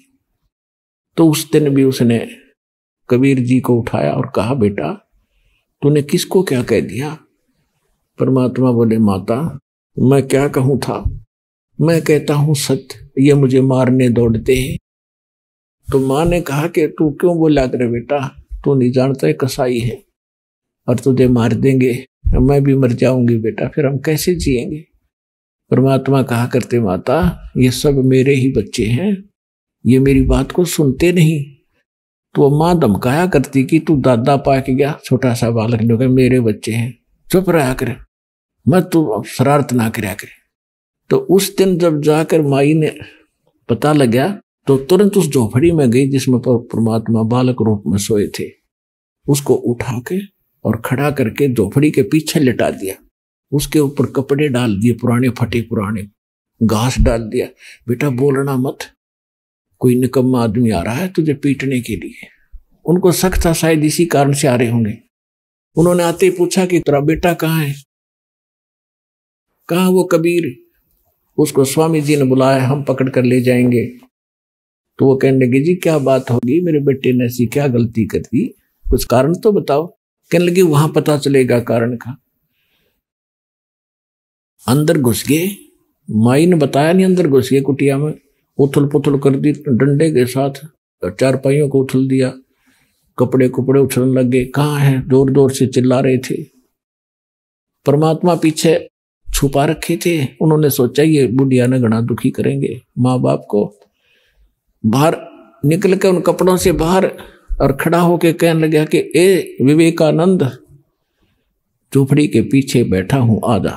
तो उस दिन भी उसने कबीर जी को उठाया और कहा बेटा तूने किसको क्या कह दिया परमात्मा बोले माता मैं क्या कहूं था मैं कहता हूं सत्य ये मुझे मारने दौड़ते हैं तो माँ ने कहा कि तू क्यों बोला करे बेटा तू नहीं जानता है कसाई है और तुझे मार देंगे मैं भी मर जाऊंगी बेटा फिर हम कैसे जिएंगे परमात्मा कहा करते माता ये सब मेरे ही बच्चे हैं ये मेरी बात को सुनते नहीं तो माँ धमकाया करती कि तू दादा पाक गया छोटा सा बालक जो कि मेरे बच्चे हैं चुप रहा कर मैं तू शरारत ना कराया करे तो उस दिन जब जाकर माई ने पता गया तो तुरंत उस झोपड़ी में गई जिसमें परमात्मा बालक रूप में सोए थे उसको उठा के और खड़ा करके झोपड़ी के पीछे लिटा दिया उसके ऊपर कपड़े डाल दिए पुराने फटे पुराने घास डाल दिया बेटा बोलना मत कोई निकम्मा आदमी आ रहा है तुझे पीटने के लिए उनको सख्त था शायद इसी कारण से आ रहे होंगे उन्होंने आते ही पूछा कि तेरा बेटा कहाँ है कहा वो कबीर उसको स्वामी जी ने बुलाया हम पकड़ कर ले जाएंगे तो वो कहने लगे जी क्या बात होगी मेरे बेटे ने ऐसी क्या गलती कर दी कुछ कारण तो बताओ कहने लगे वहां पता चलेगा कारण का अंदर घुस गए माई ने बताया नहीं अंदर घुस गए कुटिया में उथल पुथल कर दी डंडे के साथ चार पाइयों को उथल दिया कपड़े कुपड़े उछलने लग गए कहाँ है जोर जोर से चिल्ला रहे थे परमात्मा पीछे छुपा रखे थे उन्होंने सोचा ये बुढ़िया ने घना दुखी करेंगे माँ बाप को बाहर निकल के उन कपड़ों से बाहर और खड़ा होके कहने गया कि ए विवेकानंद झोपड़ी के पीछे बैठा हूं आधा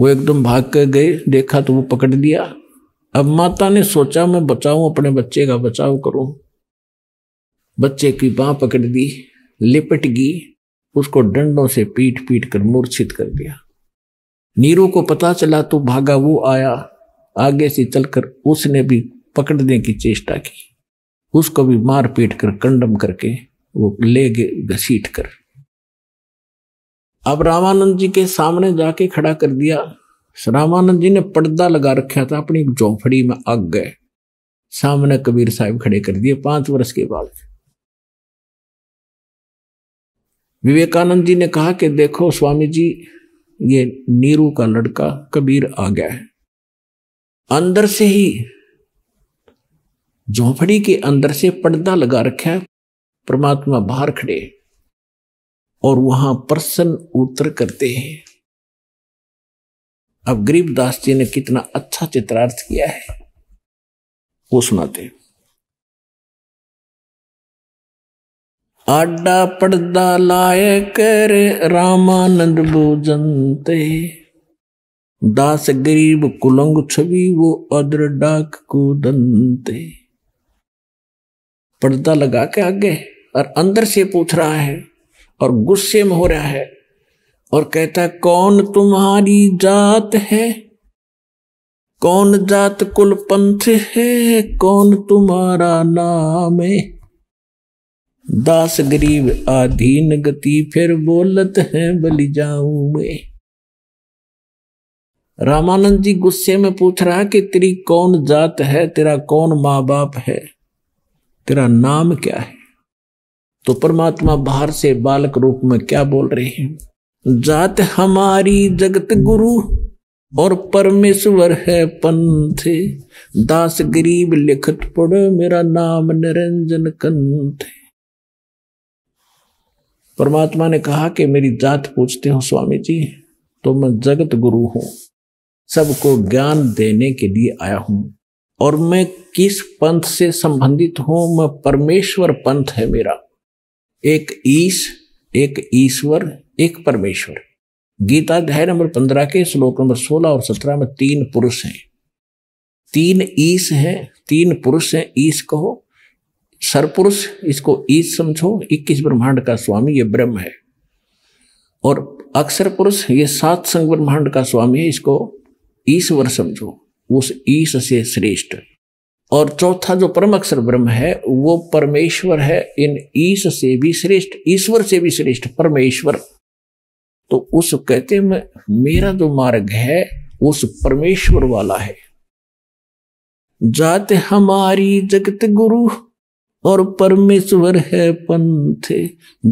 वो एकदम भाग कर गए देखा तो वो पकड़ लिया अब माता ने सोचा मैं बचाऊं अपने बच्चे का बचाव करूं बच्चे की बाह पकड़ दी लिपट गई उसको डंडों से पीट पीट कर मूर्छित कर दिया नीरू को पता चला तो भागा वो आया आगे से चलकर उसने भी पकड़ने की चेष्टा की उसको भी मार पीट कर कंडम करके वो ले गए घसीट कर अब रामानंद जी के सामने जाके खड़ा कर दिया रामानंद जी ने पर्दा लगा रखा था अपनी झोंफड़ी में आग गए सामने कबीर साहब खड़े कर दिए पांच वर्ष के बाद विवेकानंद जी ने कहा कि देखो स्वामी जी ये नीरू का लड़का कबीर आ गया है अंदर से ही झोंपड़ी के अंदर से पर्दा लगा रखा परमात्मा बाहर खड़े और वहां प्रसन्न उत्तर करते हैं अब गरीबदास जी ने कितना अच्छा चित्रार्थ किया है वो सुनाते आडा पर्दा लाए कर रामानंद बोजनते दास गरीब कुलंग छवि वो अदर डाक को दंते पर्दा लगा के आगे और अंदर से पूछ रहा है और गुस्से में हो रहा है और कहता है कौन तुम्हारी जात है कौन जात कुल पंथ है कौन तुम्हारा नाम है दास गरीब आधीन गति फिर बोलत है बलि जाऊं मैं रामानंद जी गुस्से में पूछ रहा कि तेरी कौन जात है तेरा कौन माँ बाप है तेरा नाम क्या है तो परमात्मा बाहर से बालक रूप में क्या बोल रहे हैं जात हमारी जगत गुरु और परमेश्वर है पंथ दास गरीब लिखत पढ़ मेरा नाम निरंजन कंथ परमात्मा ने कहा कि मेरी जात पूछते हो स्वामी जी तो मैं जगत गुरु हूं सबको ज्ञान देने के लिए आया हूं और मैं किस पंथ से संबंधित हूं मैं परमेश्वर पंथ है मेरा एक ईश एक ईश्वर एक परमेश्वर गीता अध्याय नंबर पंद्रह के श्लोक नंबर सोलह और सत्रह में तीन पुरुष हैं तीन ईश हैं तीन पुरुष हैं ईश कहो सरपुरुष इसको ईश समझो इक्कीस ब्रह्मांड का स्वामी ये ब्रह्म है और अक्षर पुरुष ये सात संग ब्रह्मांड का स्वामी है इसको ईश्वर समझो उस ईश से श्रेष्ठ और चौथा जो परम अक्षर ब्रह्म है वो परमेश्वर है इन ईश से भी श्रेष्ठ ईश्वर से भी श्रेष्ठ परमेश्वर तो उस कहते में मेरा जो मार्ग है उस परमेश्वर वाला है जात हमारी जगत गुरु और परमेश्वर है पंथ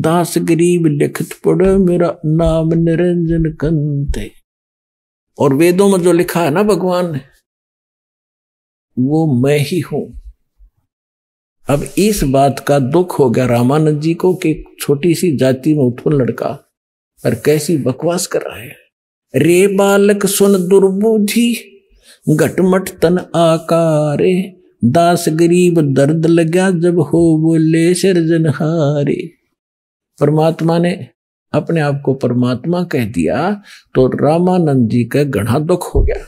दास गरीब लिखित पढ़ मेरा नाम निरंजन कंथ और वेदों में जो लिखा है ना भगवान ने वो मैं ही हूं अब इस बात का दुख हो गया रामानंद जी को कि छोटी सी जाति में उठो लड़का पर कैसी बकवास कर रहा है रे बालक सुन दुर्बुद्धि घटमट तन आकारे दास गरीब दर्द लग्या जब हो बोले हारे परमात्मा ने अपने आप को परमात्मा कह दिया तो रामानंद जी का घना दुख हो गया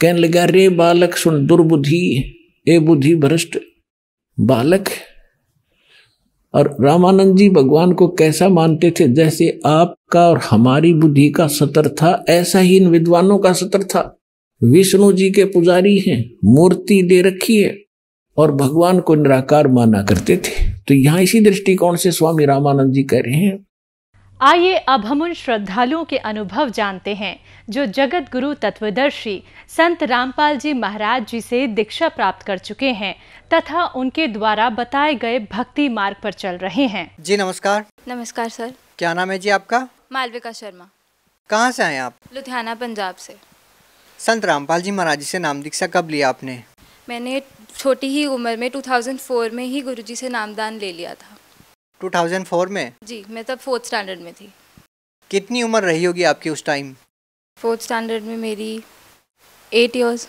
कहने लगा रे बालक सुन दुर्बुद्धि ए बुद्धि भ्रष्ट बालक और रामानंद जी भगवान को कैसा मानते थे जैसे आपका और हमारी बुद्धि का सतर था ऐसा ही इन विद्वानों का सतर था विष्णु जी के पुजारी हैं मूर्ति दे रखी है और भगवान को निराकार माना करते थे तो यहाँ इसी दृष्टिकोण से स्वामी रामानंद जी कह रहे हैं आइए अब हम उन श्रद्धालुओं के अनुभव जानते हैं जो जगत गुरु तत्वदर्शी संत रामपाल जी महाराज जी से दीक्षा प्राप्त कर चुके हैं तथा उनके द्वारा बताए गए भक्ति मार्ग पर चल रहे हैं जी नमस्कार नमस्कार सर क्या नाम है जी आपका मालविका शर्मा कहाँ से आए आप लुधियाना पंजाब से संत रामपाल जी महाराज जी से नाम दीक्षा कब लिया आपने मैंने छोटी ही उम्र में 2004 में ही गुरुजी से नामदान ले लिया था 2004 में जी मैं तब फोर्थ स्टैंडर्ड में थी कितनी उम्र रही होगी आपकी उस टाइम फोर्थ स्टैंडर्ड में मेरी एट ईयर्स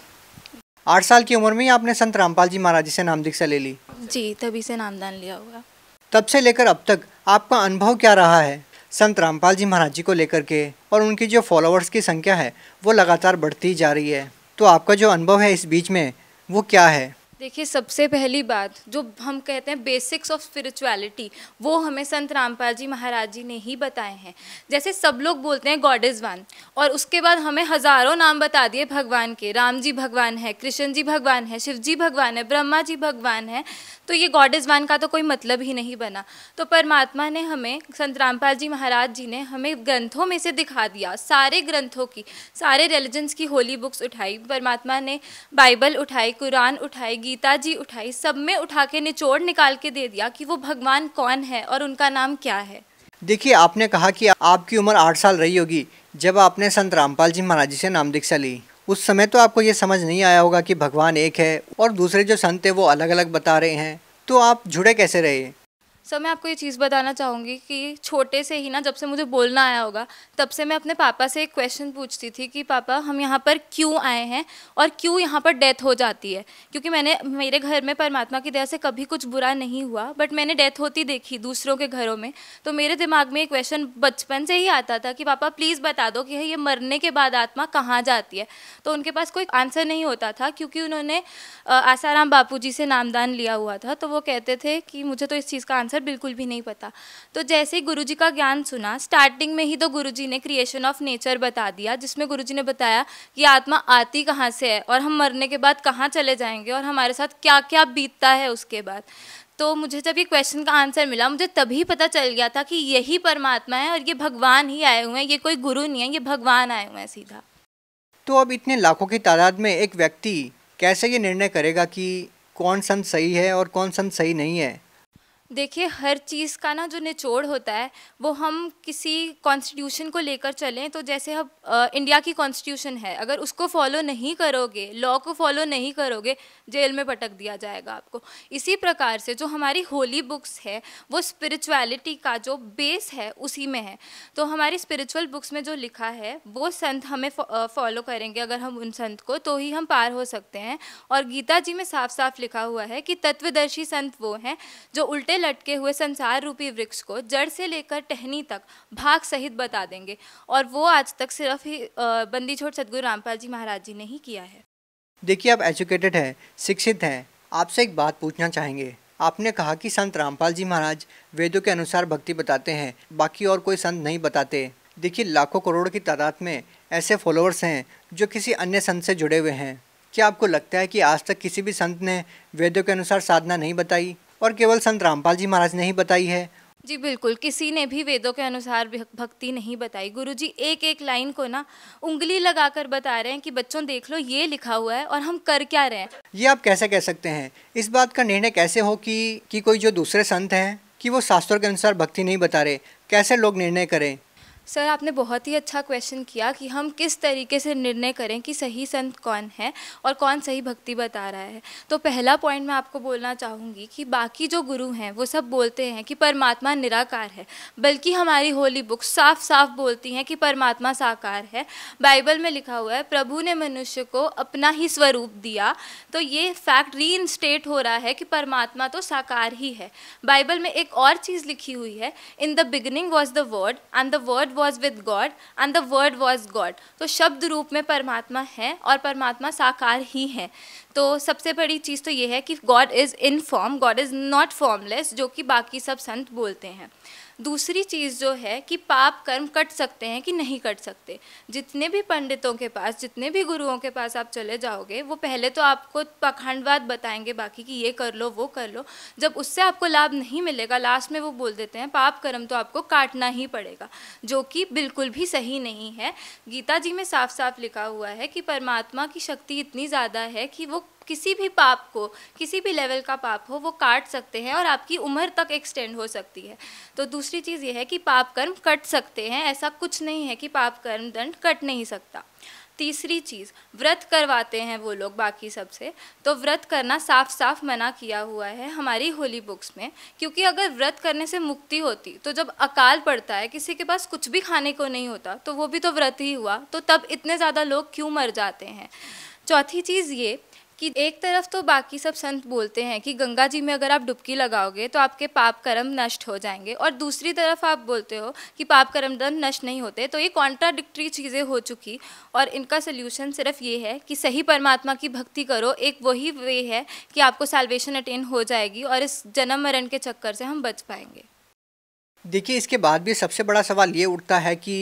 आठ साल की उम्र में ही आपने संत रामपाल जी महाराज से नाम दीक्षा ले ली जी तभी से नामदान लिया होगा तब से लेकर अब तक आपका अनुभव क्या रहा है संत रामपाल जी महाराज जी को लेकर के और उनकी जो फॉलोअर्स की संख्या है वो लगातार बढ़ती जा रही है तो आपका जो अनुभव है इस बीच में वो क्या है देखिए सबसे पहली बात जो हम कहते हैं बेसिक्स ऑफ स्पिरिचुअलिटी वो हमें संत रामपाल जी महाराज जी ने ही बताए हैं जैसे सब लोग बोलते हैं गॉड इज़ वन और उसके बाद हमें हज़ारों नाम बता दिए भगवान के राम जी भगवान है कृष्ण जी भगवान है शिव जी भगवान है ब्रह्मा जी भगवान है तो ये गॉड इज़ वन का तो कोई मतलब ही नहीं बना तो परमात्मा ने हमें संत रामपाल जी महाराज जी ने हमें ग्रंथों में से दिखा दिया सारे ग्रंथों की सारे रिलीजन्स की होली बुक्स उठाई परमात्मा ने बाइबल उठाई कुरान उठाई गीता जी उठाई सब में उठा के निचोड़ निकाल के दे दिया कि वो भगवान कौन है और उनका नाम क्या है देखिए आपने कहा कि आपकी उम्र आठ साल रही होगी जब आपने संत रामपाल जी महाराज जी से नाम दीक्षा ली उस समय तो आपको ये समझ नहीं आया होगा कि भगवान एक है और दूसरे जो संत है वो अलग अलग बता रहे हैं तो आप जुड़े कैसे रहे सर मैं आपको ये चीज़ बताना चाहूँगी कि छोटे से ही ना जब से मुझे बोलना आया होगा तब से मैं अपने पापा से एक क्वेश्चन पूछती थी कि पापा हम यहाँ पर क्यों आए हैं और क्यों यहाँ पर डेथ हो जाती है क्योंकि मैंने मेरे घर में परमात्मा की दया से कभी कुछ बुरा नहीं हुआ बट मैंने डेथ होती देखी दूसरों के घरों में तो मेरे दिमाग में एक क्वेश्चन बचपन से ही आता था कि पापा प्लीज़ बता दो कि ये मरने के बाद आत्मा कहाँ जाती है तो उनके पास कोई आंसर नहीं होता था क्योंकि उन्होंने आसाराम बापू जी से नामदान लिया हुआ था तो वो कहते थे कि मुझे तो इस चीज़ का आंसर बिल्कुल भी नहीं पता तो जैसे ही गुरु जी का ज्ञान सुना स्टार्टिंग में ही तो गुरु जी ने क्रिएशन ऑफ नेचर बता दिया जिसमें गुरु जी ने बताया कि आत्मा आती कहाँ से है और हम मरने के बाद कहाँ चले जाएंगे और हमारे साथ क्या क्या बीतता है उसके बाद तो मुझे जब ये क्वेश्चन का आंसर मिला मुझे तभी पता चल गया था कि यही परमात्मा है और ये भगवान ही आए हुए हैं ये कोई गुरु नहीं है ये भगवान आए हुए हैं सीधा तो अब इतने लाखों की तादाद में एक व्यक्ति कैसे ये निर्णय करेगा कि कौन संत सही है और कौन संत सही नहीं है देखिए हर चीज़ का ना जो निचोड़ होता है वो हम किसी कॉन्स्टिट्यूशन को लेकर चलें तो जैसे हम इंडिया की कॉन्स्टिट्यूशन है अगर उसको फॉलो नहीं करोगे लॉ को फॉलो नहीं करोगे जेल में पटक दिया जाएगा आपको इसी प्रकार से जो हमारी होली बुक्स है वो स्पिरिचुअलिटी का जो बेस है उसी में है तो हमारी स्पिरिचुअल बुक्स में जो लिखा है वो संत हमें फॉलो करेंगे अगर हम उन संत को तो ही हम पार हो सकते हैं और गीता जी में साफ साफ लिखा हुआ है कि तत्वदर्शी संत वो हैं जो उल्टे लटके हुए संसार रूपी वृक्ष को जड़ से लेकर टहनी तक भाग सहित बता देंगे और वो आज तक सिर्फ ही बंदी छोड़ सदगुरु रामपाल जी महाराज जी ने ही किया है देखिए आप एजुकेटेड हैं शिक्षित हैं आपसे एक बात पूछना चाहेंगे आपने कहा कि संत रामपाल जी महाराज वेदों के अनुसार भक्ति बताते हैं बाकी और कोई संत नहीं बताते देखिए लाखों करोड़ की तादाद में ऐसे फॉलोअर्स हैं जो किसी अन्य संत से जुड़े हुए हैं क्या आपको लगता है कि आज तक किसी भी संत ने वेदों के अनुसार साधना नहीं बताई और केवल संत रामपाल जी महाराज ने ही बताई है जी बिल्कुल किसी ने भी वेदों के अनुसार भक्ति नहीं बताई गुरुजी एक एक लाइन को ना उंगली लगाकर बता रहे हैं कि बच्चों देख लो ये लिखा हुआ है और हम कर क्या रहे हैं ये आप कैसे कह सकते हैं इस बात का निर्णय कैसे हो कि कि कोई जो दूसरे संत हैं कि वो शास्त्रों के अनुसार भक्ति नहीं बता रहे कैसे लोग निर्णय करें सर आपने बहुत ही अच्छा क्वेश्चन किया कि हम किस तरीके से निर्णय करें कि सही संत कौन है और कौन सही भक्ति बता रहा है तो पहला पॉइंट मैं आपको बोलना चाहूँगी कि बाकी जो गुरु हैं वो सब बोलते हैं कि परमात्मा निराकार है बल्कि हमारी होली बुक साफ साफ बोलती हैं कि परमात्मा साकार है बाइबल में लिखा हुआ है प्रभु ने मनुष्य को अपना ही स्वरूप दिया तो ये फैक्ट री हो रहा है कि परमात्मा तो साकार ही है बाइबल में एक और चीज़ लिखी हुई है in the beginning was the word and the word was with God and the word was God तो शब्द रूप में परमात्मा है और परमात्मा साकार ही है तो सबसे बड़ी चीज़ तो ये है कि God is in form God is not formless जो कि बाकी सब संत बोलते हैं दूसरी चीज़ जो है कि पाप कर्म कट सकते हैं कि नहीं कट सकते जितने भी पंडितों के पास जितने भी गुरुओं के पास आप चले जाओगे वो पहले तो आपको पखंडवाद बताएंगे बाकी कि ये कर लो वो कर लो जब उससे आपको लाभ नहीं मिलेगा लास्ट में वो बोल देते हैं पाप कर्म तो आपको काटना ही पड़ेगा जो कि बिल्कुल भी सही नहीं है गीता जी में साफ साफ लिखा हुआ है कि परमात्मा की शक्ति इतनी ज़्यादा है कि वो किसी भी पाप को किसी भी लेवल का पाप हो वो काट सकते हैं और आपकी उम्र तक एक्सटेंड हो सकती है तो दूसरी चीज़ ये है कि पाप कर्म कट सकते हैं ऐसा कुछ नहीं है कि पाप कर्म दंड कट नहीं सकता तीसरी चीज़ व्रत करवाते हैं वो लोग बाकी सबसे तो व्रत करना साफ साफ मना किया हुआ है हमारी होली बुक्स में क्योंकि अगर व्रत करने से मुक्ति होती तो जब अकाल पड़ता है किसी के पास कुछ भी खाने को नहीं होता तो वो भी तो व्रत ही हुआ तो तब इतने ज़्यादा लोग क्यों मर जाते हैं चौथी चीज़ ये कि एक तरफ तो बाकी सब संत बोलते हैं कि गंगा जी में अगर आप डुबकी लगाओगे तो आपके पाप कर्म नष्ट हो जाएंगे और दूसरी तरफ आप बोलते हो कि पाप कर्म दंड नष्ट नहीं होते तो ये कॉन्ट्राडिक्टरी चीज़ें हो चुकी और इनका सोल्यूशन सिर्फ ये है कि सही परमात्मा की भक्ति करो एक वही वे है कि आपको सालवेशन अटेन हो जाएगी और इस जन्म मरण के चक्कर से हम बच पाएंगे देखिए इसके बाद भी सबसे बड़ा सवाल ये उठता है कि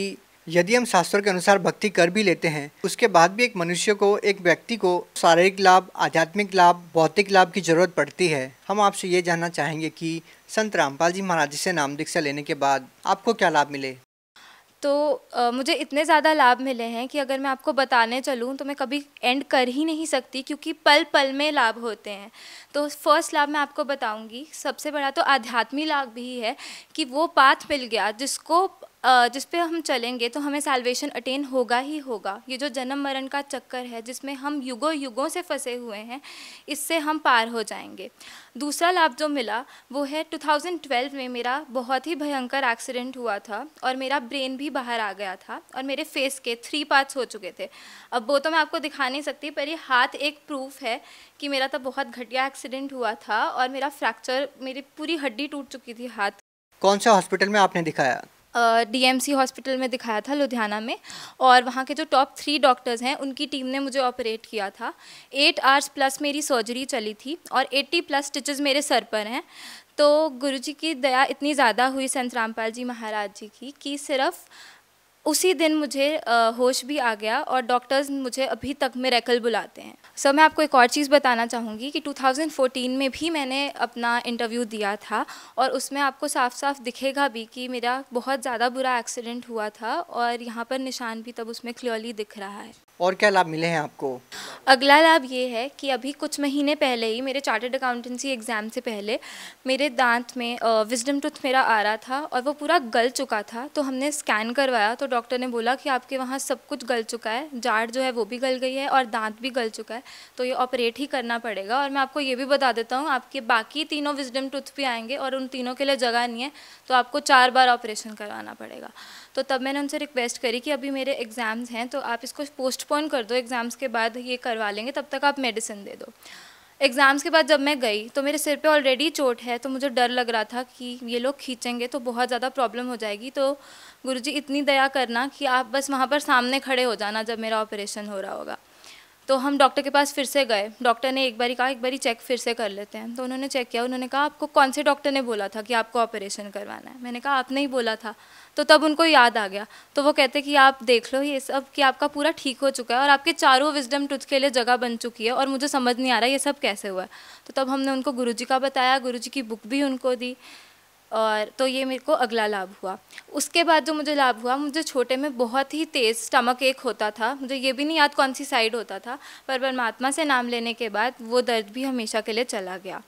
यदि हम शास्त्रों के अनुसार भक्ति कर भी लेते हैं उसके बाद भी एक मनुष्य को एक व्यक्ति को शारीरिक लाभ आध्यात्मिक लाभ भौतिक लाभ की जरूरत पड़ती है हम आपसे ये जानना चाहेंगे कि संत रामपाल जी महाराज जी से नाम दीक्षा लेने के बाद आपको क्या लाभ मिले तो आ, मुझे इतने ज़्यादा लाभ मिले हैं कि अगर मैं आपको बताने चलूँ तो मैं कभी एंड कर ही नहीं सकती क्योंकि पल पल में लाभ होते हैं तो फर्स्ट लाभ मैं आपको बताऊँगी सबसे बड़ा तो आध्यात्मिक लाभ भी है कि वो पाथ मिल गया जिसको जिस पे हम चलेंगे तो हमें सेल्वेशन अटेन होगा ही होगा ये जो जन्म मरण का चक्कर है जिसमें हम युगों युगों से फंसे हुए हैं इससे हम पार हो जाएंगे दूसरा लाभ जो मिला वो है 2012 में मेरा बहुत ही भयंकर एक्सीडेंट हुआ था और मेरा ब्रेन भी बाहर आ गया था और मेरे फेस के थ्री पार्ट्स हो चुके थे अब वो तो मैं आपको दिखा नहीं सकती पर ये हाथ एक प्रूफ है कि मेरा तो बहुत घटिया एक्सीडेंट हुआ था और मेरा फ्रैक्चर मेरी पूरी हड्डी टूट चुकी थी हाथ कौन सा हॉस्पिटल में आपने दिखाया डीएमसी हॉस्पिटल में दिखाया था लुधियाना में और वहाँ के जो टॉप थ्री डॉक्टर्स हैं उनकी टीम ने मुझे ऑपरेट किया था एट आवर्स प्लस मेरी सर्जरी चली थी और एट्टी प्लस स्टिचेज मेरे सर पर हैं तो गुरुजी की दया इतनी ज़्यादा हुई संत रामपाल जी महाराज जी की कि सिर्फ उसी दिन मुझे होश भी आ गया और डॉक्टर्स मुझे अभी तक मेरेकल बुलाते हैं सर मैं आपको एक और चीज़ बताना चाहूँगी कि 2014 में भी मैंने अपना इंटरव्यू दिया था और उसमें आपको साफ साफ दिखेगा भी कि मेरा बहुत ज़्यादा बुरा एक्सीडेंट हुआ था और यहाँ पर निशान भी तब उसमें क्लियरली दिख रहा है और क्या लाभ मिले हैं आपको अगला लाभ ये है कि अभी कुछ महीने पहले ही मेरे चार्टर्ड अकाउंटेंसी एग्ज़ाम से पहले मेरे दांत में विजडम टूथ मेरा आ रहा था और वो पूरा गल चुका था तो हमने स्कैन करवाया तो डॉक्टर ने बोला कि आपके वहाँ सब कुछ गल चुका है जाड़ जो है वो भी गल गई है और दांत भी गल चुका है तो ये ऑपरेट ही करना पड़ेगा और मैं आपको ये भी बता देता हूँ आपके बाकी तीनों विजडम टूथ भी आएंगे और उन तीनों के लिए जगह नहीं है तो आपको चार बार ऑपरेशन करवाना पड़ेगा तो तब मैंने उनसे रिक्वेस्ट करी कि अभी मेरे एग्ज़ाम्स हैं तो आप इसको पोस्टपोन कर दो एग्ज़ाम्स के बाद ये करवा लेंगे तब तक आप मेडिसिन दे दो एग्ज़ाम्स के बाद जब मैं गई तो मेरे सिर पे ऑलरेडी चोट है तो मुझे डर लग रहा था कि ये लोग खींचेंगे तो बहुत ज़्यादा प्रॉब्लम हो जाएगी तो गुरुजी इतनी दया करना कि आप बस वहाँ पर सामने खड़े हो जाना जब मेरा ऑपरेशन हो रहा होगा तो हम डॉक्टर के पास फिर से गए डॉक्टर ने एक बारी कहा एक बारी चेक फिर से कर लेते हैं तो उन्होंने चेक किया उन्होंने कहा आपको कौन से डॉक्टर ने बोला था कि आपको ऑपरेशन करवाना है मैंने कहा आपने ही बोला था तो तब उनको याद आ गया तो वो कहते कि आप देख लो ये सब कि आपका पूरा ठीक हो चुका है और आपके चारों विजडम टूथ के लिए जगह बन चुकी है और मुझे समझ नहीं आ रहा ये सब कैसे हुआ है तो तब हमने उनको गुरु का बताया गुरु की बुक भी उनको दी और तो ये मेरे को अगला लाभ हुआ उसके बाद जो मुझे लाभ हुआ मुझे छोटे में बहुत ही तेज़ स्टमक एक होता था मुझे ये भी नहीं याद कौन सी साइड होता था पर परमात्मा से नाम लेने के बाद वो दर्द भी हमेशा के लिए चला गया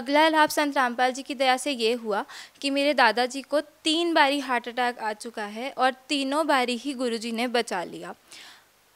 अगला लाभ संत रामपाल जी की दया से ये हुआ कि मेरे दादाजी को तीन बारी हार्ट अटैक आ चुका है और तीनों बारी ही गुरुजी ने बचा लिया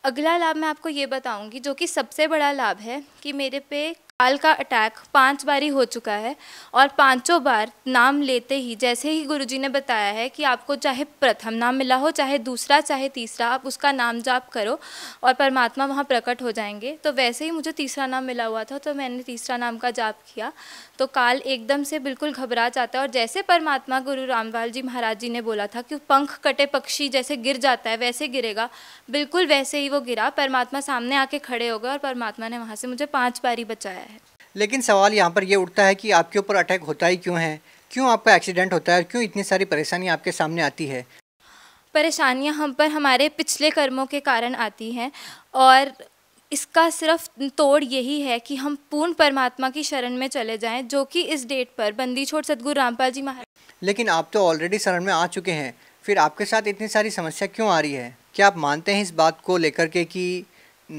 अगला लाभ मैं आपको ये बताऊंगी जो कि सबसे बड़ा लाभ है कि मेरे पे काल का अटैक पांच बारी हो चुका है और पांचों बार नाम लेते ही जैसे ही गुरुजी ने बताया है कि आपको चाहे प्रथम नाम मिला हो चाहे दूसरा चाहे तीसरा आप उसका नाम जाप करो और परमात्मा वहाँ प्रकट हो जाएंगे तो वैसे ही मुझे तीसरा नाम मिला हुआ था तो मैंने तीसरा नाम का जाप किया तो काल एकदम से बिल्कुल घबरा जाता है और जैसे परमात्मा गुरु रामवाल जी महाराज जी ने बोला था कि पंख कटे पक्षी जैसे गिर जाता है वैसे गिरेगा बिल्कुल वैसे ही वो गिरा परमात्मा सामने आके खड़े हो गए और परमात्मा ने वहाँ से मुझे पाँच बारी बचाया है लेकिन सवाल यहाँ पर यह उठता है कि आपके ऊपर अटैक होता ही क्यों है क्यों आपका एक्सीडेंट होता है क्यों इतनी सारी परेशानियाँ आपके सामने आती है परेशानियाँ हम पर हमारे पिछले कर्मों के कारण आती हैं और इसका सिर्फ तोड़ यही है कि हम पूर्ण परमात्मा की शरण में चले जाएं जो कि इस डेट पर बंदी छोड़ सदगुरु रामपाल जी महाराज लेकिन आप तो ऑलरेडी शरण में आ चुके हैं फिर आपके साथ इतनी सारी समस्या क्यों आ रही है क्या आप मानते हैं इस बात को लेकर के कि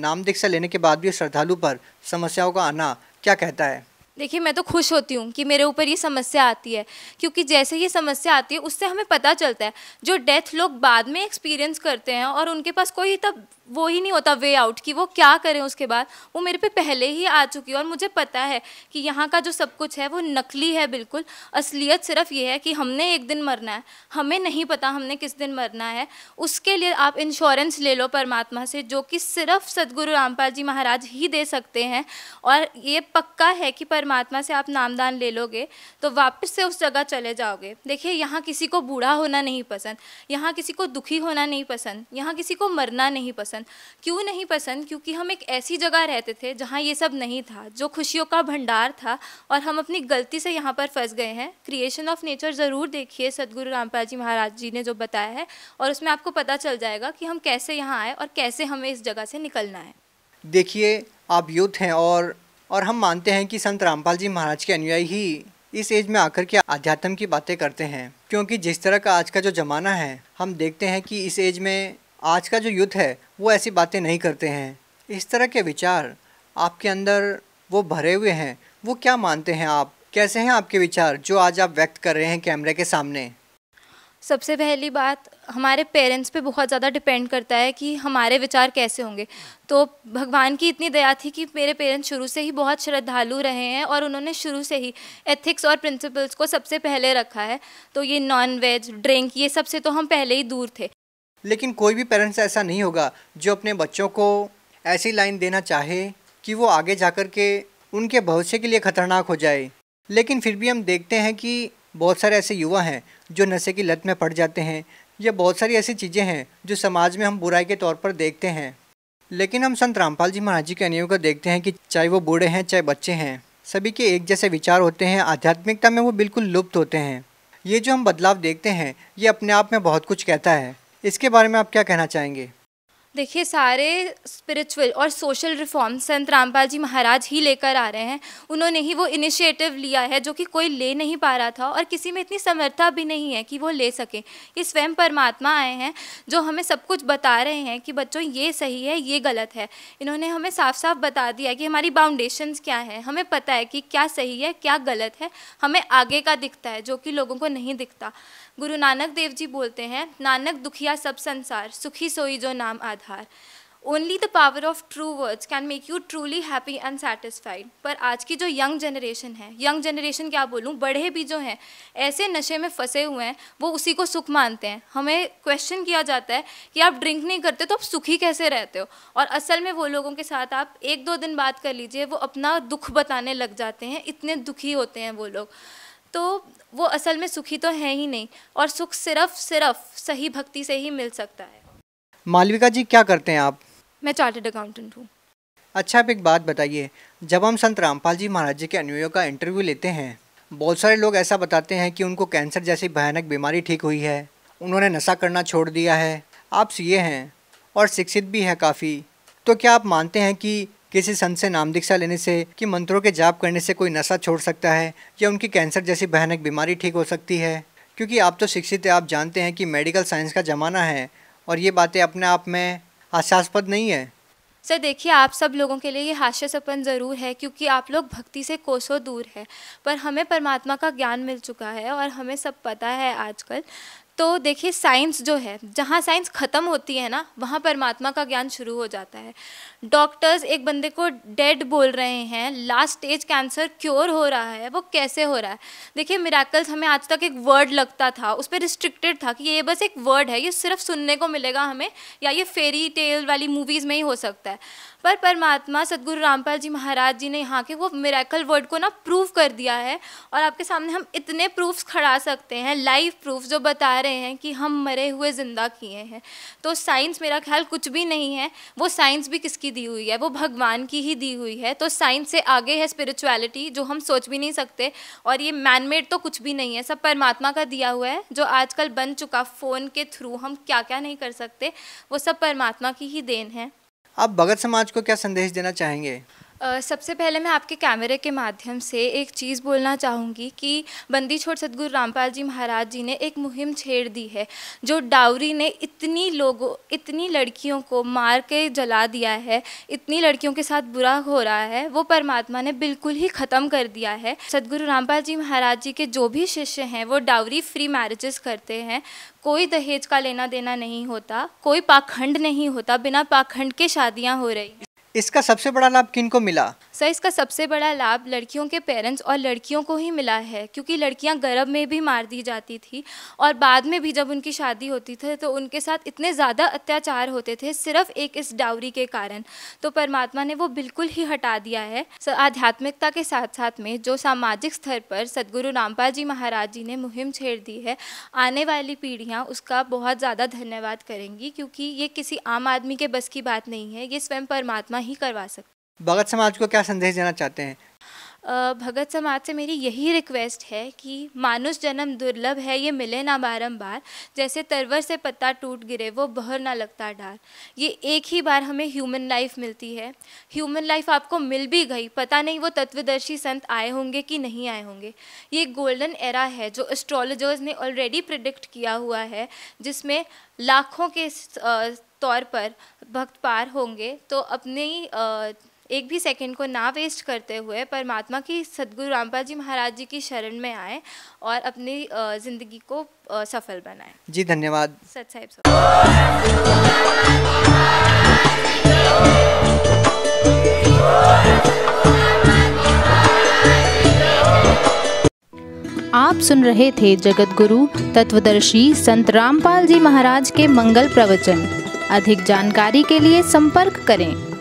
नाम दीक्षा लेने के बाद भी श्रद्धालु पर समस्याओं का आना क्या कहता है देखिए मैं तो खुश होती हूँ कि मेरे ऊपर ये समस्या आती है क्योंकि जैसे ये समस्या आती है उससे हमें पता चलता है जो डेथ लोग बाद में एक्सपीरियंस करते हैं और उनके पास कोई तब वो ही नहीं होता वे आउट कि वो क्या करें उसके बाद वो मेरे पे पहले ही आ चुकी है और मुझे पता है कि यहाँ का जो सब कुछ है वो नकली है बिल्कुल असलियत सिर्फ ये है कि हमने एक दिन मरना है हमें नहीं पता हमने किस दिन मरना है उसके लिए आप इंश्योरेंस ले लो परमात्मा से जो कि सिर्फ सदगुरु रामपाल जी महाराज ही दे सकते हैं और ये पक्का है कि परमात्मा से आप नामदान ले लोगे तो वापस से उस जगह चले जाओगे देखिए यहाँ किसी को बूढ़ा होना नहीं पसंद यहाँ किसी को दुखी होना नहीं पसंद यहाँ किसी को मरना नहीं पसंद पसंद क्यों नहीं पसंद क्योंकि हम एक ऐसी जगह रहते थे जहाँ ये सब नहीं था जो खुशियों का भंडार था और हम अपनी गलती से यहाँ पर फंस गए हैं क्रिएशन ऑफ नेचर ज़रूर देखिए सदगुरु रामपाल जी महाराज जी ने जो बताया है और उसमें आपको पता चल जाएगा कि हम कैसे यहाँ आए और कैसे हमें इस जगह से निकलना है देखिए आप यूथ हैं और और हम मानते हैं कि संत रामपाल जी महाराज के अनुयायी ही इस एज में आकर के आध्यात्म की बातें करते हैं क्योंकि जिस तरह का आज का जो ज़माना है हम देखते हैं कि इस एज में आज का जो युद्ध है वो ऐसी बातें नहीं करते हैं इस तरह के विचार आपके अंदर वो भरे हुए हैं वो क्या मानते हैं आप कैसे हैं आपके विचार जो आज आप व्यक्त कर रहे हैं कैमरे के सामने सबसे पहली बात हमारे पेरेंट्स पे बहुत ज़्यादा डिपेंड करता है कि हमारे विचार कैसे होंगे तो भगवान की इतनी दया थी कि मेरे पेरेंट्स शुरू से ही बहुत श्रद्धालु रहे हैं और उन्होंने शुरू से ही एथिक्स और प्रिंसिपल्स को सबसे पहले रखा है तो ये नॉन वेज ड्रिंक ये सबसे तो हम पहले ही दूर थे लेकिन कोई भी पेरेंट्स ऐसा नहीं होगा जो अपने बच्चों को ऐसी लाइन देना चाहे कि वो आगे जा कर के उनके भविष्य के लिए ख़तरनाक हो जाए लेकिन फिर भी हम देखते हैं कि बहुत सारे ऐसे युवा हैं जो नशे की लत में पड़ जाते हैं या बहुत सारी ऐसी चीज़ें हैं जो समाज में हम बुराई के तौर पर देखते हैं लेकिन हम संत रामपाल जी महाराज जी के अनियों को देखते हैं कि चाहे वो बूढ़े हैं चाहे बच्चे हैं सभी के एक जैसे विचार होते हैं आध्यात्मिकता में वो बिल्कुल लुप्त होते हैं ये जो हम बदलाव देखते हैं ये अपने आप में बहुत कुछ कहता है इसके बारे में आप क्या कहना चाहेंगे देखिए सारे स्पिरिचुअल और सोशल रिफॉर्म संत रामपाल जी महाराज ही लेकर आ रहे हैं उन्होंने ही वो इनिशिएटिव लिया है जो कि कोई ले नहीं पा रहा था और किसी में इतनी समर्था भी नहीं है कि वो ले सके ये स्वयं परमात्मा आए हैं जो हमें सब कुछ बता रहे हैं कि बच्चों ये सही है ये गलत है इन्होंने हमें साफ साफ बता दिया कि हमारी बाउंडेशन क्या है हमें पता है कि क्या सही है क्या गलत है हमें आगे का दिखता है जो कि लोगों को नहीं दिखता गुरु नानक देव जी बोलते हैं नानक दुखिया सब संसार सुखी सोई जो नाम आधार only the power of true words can make you truly happy and satisfied पर आज की जो यंग जनरेशन है यंग जनरेशन क्या बोलूँ बड़े भी जो हैं ऐसे नशे में फंसे हुए हैं वो उसी को सुख मानते हैं हमें क्वेश्चन किया जाता है कि आप ड्रिंक नहीं करते तो आप सुखी कैसे रहते हो और असल में वो लोगों के साथ आप एक दो दिन बात कर लीजिए वो अपना दुख बताने लग जाते हैं इतने दुखी होते हैं वो लोग तो वो असल में सुखी तो है ही नहीं और सुख सिर्फ सिर्फ सही भक्ति से ही मिल सकता है मालविका जी क्या करते हैं आप मैं चार्टर्ड अकाउंटेंट हूँ अच्छा आप एक बात बताइए जब हम संत रामपाल जी महाराज जी के अनुयायियों का इंटरव्यू लेते हैं बहुत सारे लोग ऐसा बताते हैं कि उनको कैंसर जैसी भयानक बीमारी ठीक हुई है उन्होंने नशा करना छोड़ दिया है आप सीए हैं और शिक्षित भी हैं काफ़ी तो क्या आप मानते हैं कि किसी संत से नाम दीक्षा लेने से कि मंत्रों के जाप करने से कोई नशा छोड़ सकता है या उनकी कैंसर जैसी भयानक बीमारी ठीक हो सकती है क्योंकि आप तो शिक्षित आप जानते हैं कि मेडिकल साइंस का ज़माना है और ये बातें अपने आप में हास्यास्पद नहीं है सर देखिए आप सब लोगों के लिए ये हास्यसपन ज़रूर है क्योंकि आप लोग भक्ति से कोसों दूर है पर हमें परमात्मा का ज्ञान मिल चुका है और हमें सब पता है आजकल तो देखिए साइंस जो है जहाँ साइंस ख़त्म होती है ना वहाँ परमात्मा का ज्ञान शुरू हो जाता है डॉक्टर्स एक बंदे को डेड बोल रहे हैं लास्ट स्टेज कैंसर क्योर हो रहा है वो कैसे हो रहा है देखिए मिराकल्स हमें आज तक एक वर्ड लगता था उस पर रिस्ट्रिक्टेड था कि ये बस एक वर्ड है ये सिर्फ सुनने को मिलेगा हमें या ये फेरी टेल वाली मूवीज़ में ही हो सकता है पर परमात्मा सदगुरु रामपाल जी महाराज जी ने यहाँ के वो मेरेकल वर्ड को ना प्रूव कर दिया है और आपके सामने हम इतने प्रूफ्स खड़ा सकते हैं लाइव प्रूफ जो बता रहे हैं कि हम मरे हुए ज़िंदा किए हैं तो साइंस मेरा ख्याल कुछ भी नहीं है वो साइंस भी किसकी दी हुई है वो भगवान की ही दी हुई है तो साइंस से आगे है स्पिरिचुअलिटी जो हम सोच भी नहीं सकते और ये मैनमेड तो कुछ भी नहीं है सब परमात्मा का दिया हुआ है जो आजकल बन चुका फ़ोन के थ्रू हम क्या क्या नहीं कर सकते वो सब परमात्मा की ही देन है आप भगत समाज को क्या संदेश देना चाहेंगे सबसे पहले मैं आपके कैमरे के माध्यम से एक चीज़ बोलना चाहूँगी कि बंदी छोड़ सदगुरु रामपाल जी महाराज जी ने एक मुहिम छेड़ दी है जो डावरी ने इतनी लोगों इतनी लड़कियों को मार के जला दिया है इतनी लड़कियों के साथ बुरा हो रहा है वो परमात्मा ने बिल्कुल ही ख़त्म कर दिया है सदगुरु रामपाल जी महाराज जी के जो भी शिष्य हैं वो डावरी फ्री मैरिजेस करते हैं कोई दहेज का लेना देना नहीं होता कोई पाखंड नहीं होता बिना पाखंड के शादियाँ हो रही इसका सबसे बड़ा लाभ किन को मिला सर इसका सबसे बड़ा लाभ लड़कियों के पेरेंट्स और लड़कियों को ही मिला है क्योंकि लड़कियां गर्भ में भी मार दी जाती थी और बाद में भी जब उनकी शादी होती थी तो उनके साथ इतने ज़्यादा अत्याचार होते थे सिर्फ एक इस डावरी के कारण तो परमात्मा ने वो बिल्कुल ही हटा दिया है सर आध्यात्मिकता के साथ साथ में जो सामाजिक स्तर पर सदगुरु रामपाल जी महाराज जी ने मुहिम छेड़ दी है आने वाली पीढ़ियाँ उसका बहुत ज़्यादा धन्यवाद करेंगी क्योंकि ये किसी आम आदमी के बस की बात नहीं है ये स्वयं परमात्मा ही करवा सकते भगत समाज को क्या संदेश देना चाहते हैं भगत समाज से मेरी यही रिक्वेस्ट है कि मानुष जन्म दुर्लभ है ये मिले ना बारंबार जैसे तरवर से पत्ता टूट गिरे वो बहर ना लगता डार ये एक ही बार हमें ह्यूमन लाइफ मिलती है ह्यूमन लाइफ आपको मिल भी गई पता नहीं वो तत्वदर्शी संत आए होंगे कि नहीं आए होंगे ये गोल्डन एरा है जो एस्ट्रोलॉजर्स ने ऑलरेडी प्रिडिक्ट किया हुआ है जिसमें लाखों के तौर पर भक्त पार होंगे तो अपने ही एक भी सेकंड को ना वेस्ट करते हुए परमात्मा की सदगुरु रामपाल जी महाराज जी की शरण में आए और अपनी ज़िंदगी को सफल बनाए जी धन्यवाद सच साहिब आप सुन रहे थे जगत गुरु तत्वदर्शी संत रामपाल जी महाराज के मंगल प्रवचन अधिक जानकारी के लिए संपर्क करें